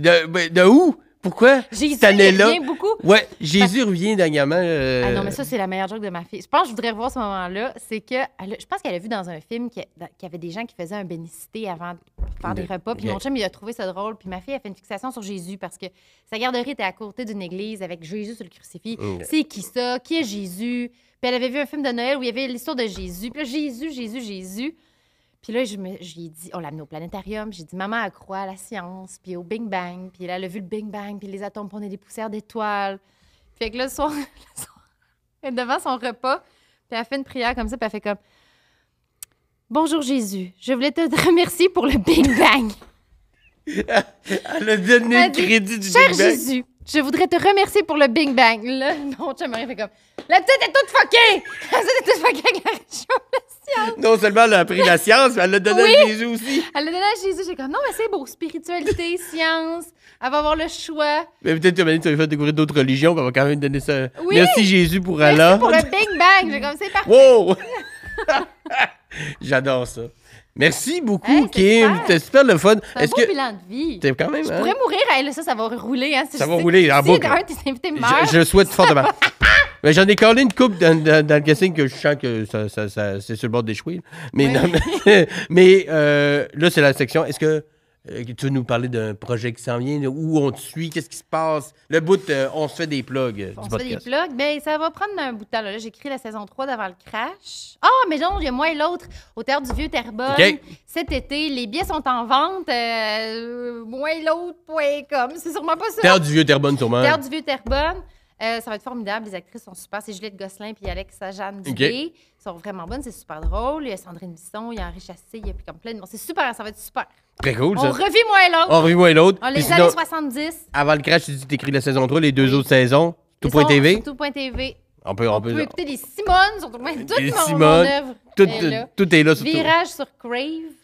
Speaker 1: de, ben, de où? Pourquoi Jésus revient beaucoup. Ouais, Jésus revient dernièrement. Euh, ah non, mais ça, c'est
Speaker 2: la meilleure joke de ma fille. Je pense que je voudrais revoir ce moment-là. C'est que, je pense qu'elle a vu dans un film qu'il y avait des gens qui faisaient un bénicité avant de faire des repas. Puis mon chum, il a trouvé ça drôle. Puis ma fille, a fait une fixation sur Jésus parce que sa garderie était à côté d'une église avec Jésus sur le crucifix. Oh. C'est qui ça? Qui est Jésus? Puis elle avait vu un film de Noël où il y avait l'histoire de Jésus. Puis Jésus, Jésus, Jésus. Puis là, je, lui ai dit, on l'a amené au planétarium. J'ai dit, maman, elle croit à la science, puis au Bing Bang. Puis là, elle a vu le Bing Bang, puis les atomes, puis des poussières d'étoiles. Fait que là, le soir, elle devant son repas, puis elle fait une prière comme ça, puis elle fait comme Bonjour Jésus, je voulais te remercier pour le Big Bang.
Speaker 1: elle a donné le crédit du Cher Big Bang. Jésus,
Speaker 2: je voudrais te remercier pour le Bing Bang. Là, mon rien fait comme La tête est toute fuckée! La tête est toute fuckée avec la réchauffe.
Speaker 1: Non seulement elle a appris la science, mais elle l'a donné à Jésus
Speaker 2: aussi. Elle l'a donné à Jésus. J'ai comme, non, mais c'est beau, spiritualité, science. Elle va avoir le choix.
Speaker 1: Mais peut-être que tu vas découvrir d'autres religions, on va quand même donner ça. Oui. Merci Jésus pour Merci Allah. pour le
Speaker 2: Big Bang. J'ai comme, c'est parfait. Wow!
Speaker 1: J'adore ça. Merci beaucoup, Kim. C'était super le fun. C'est un beau
Speaker 2: bilan de vie. T'es quand même. Je pourrais hein? mourir. Hey, ça, ça va rouler. Hein, ça va rouler. En si Tu de tes invités meurent. Je, je
Speaker 1: souhaite fortement. Ben, j'en ai collé une coupe dans, le casting que je sens que c'est sur le bord d'échouer. Mais, mais, euh, là, c'est la section. Est-ce que euh, tu veux nous parler d'un projet qui s'en vient? où on te suit? Qu'est-ce qui se passe? Le bout, euh, on se fait des plugs. On se fait des plugs.
Speaker 2: Mais ben, ça va prendre un bout de temps. Là, j'écris la saison 3 d'avant le crash. Ah, mais non, il y a moi et l'autre au Terre du Vieux Terrebonne. Cet été, les billets sont en vente. moi et l'autre.com. C'est sûrement pas ça. Terre du Vieux Terrebonne, sûrement. Terre du Vieux Terrebonne. Euh, ça va être formidable. Les actrices sont super. C'est Juliette Gosselin puis Alexa Jeanne Dubé. Ils sont vraiment bonnes. C'est super drôle. Il y a Sandrine Misson, il y a Henri Chassé, il y a comme plein de monde. C'est super. Ça va être super. Très cool. On ça. revit moi et l'autre. On revit moi l'autre. On ah, les années 70.
Speaker 1: Avant le crash, tu dis t'écris la saison 3, les deux autres saisons. Tout.tv.
Speaker 2: Tout.tv.
Speaker 1: On peut, on, on peut, écouter
Speaker 2: les Simones, sont tout tout les mon, Simone, Tout, est là. tout est là. Virage sur Crave.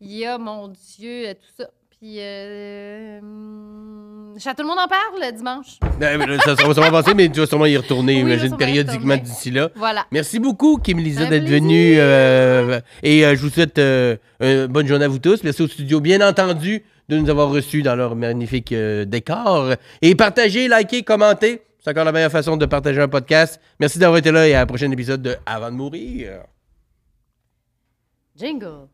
Speaker 2: Il y a, mon Dieu, tout ça. Puis, euh, tout le monde en parle dimanche.
Speaker 1: ça, sera va sûrement passer, mais tu vas sûrement y retourner, périodiquement d'ici là. Voilà. Merci beaucoup, Kim Lisa, d'être venue. et je vous souhaite une bonne journée à vous tous. Merci au studio, bien entendu, de nous avoir reçus dans leur magnifique décor. Et partagez, likez, commentez. C'est encore la meilleure façon de partager un podcast. Merci d'avoir été là et à un prochain épisode de Avant de mourir.
Speaker 2: Jingle.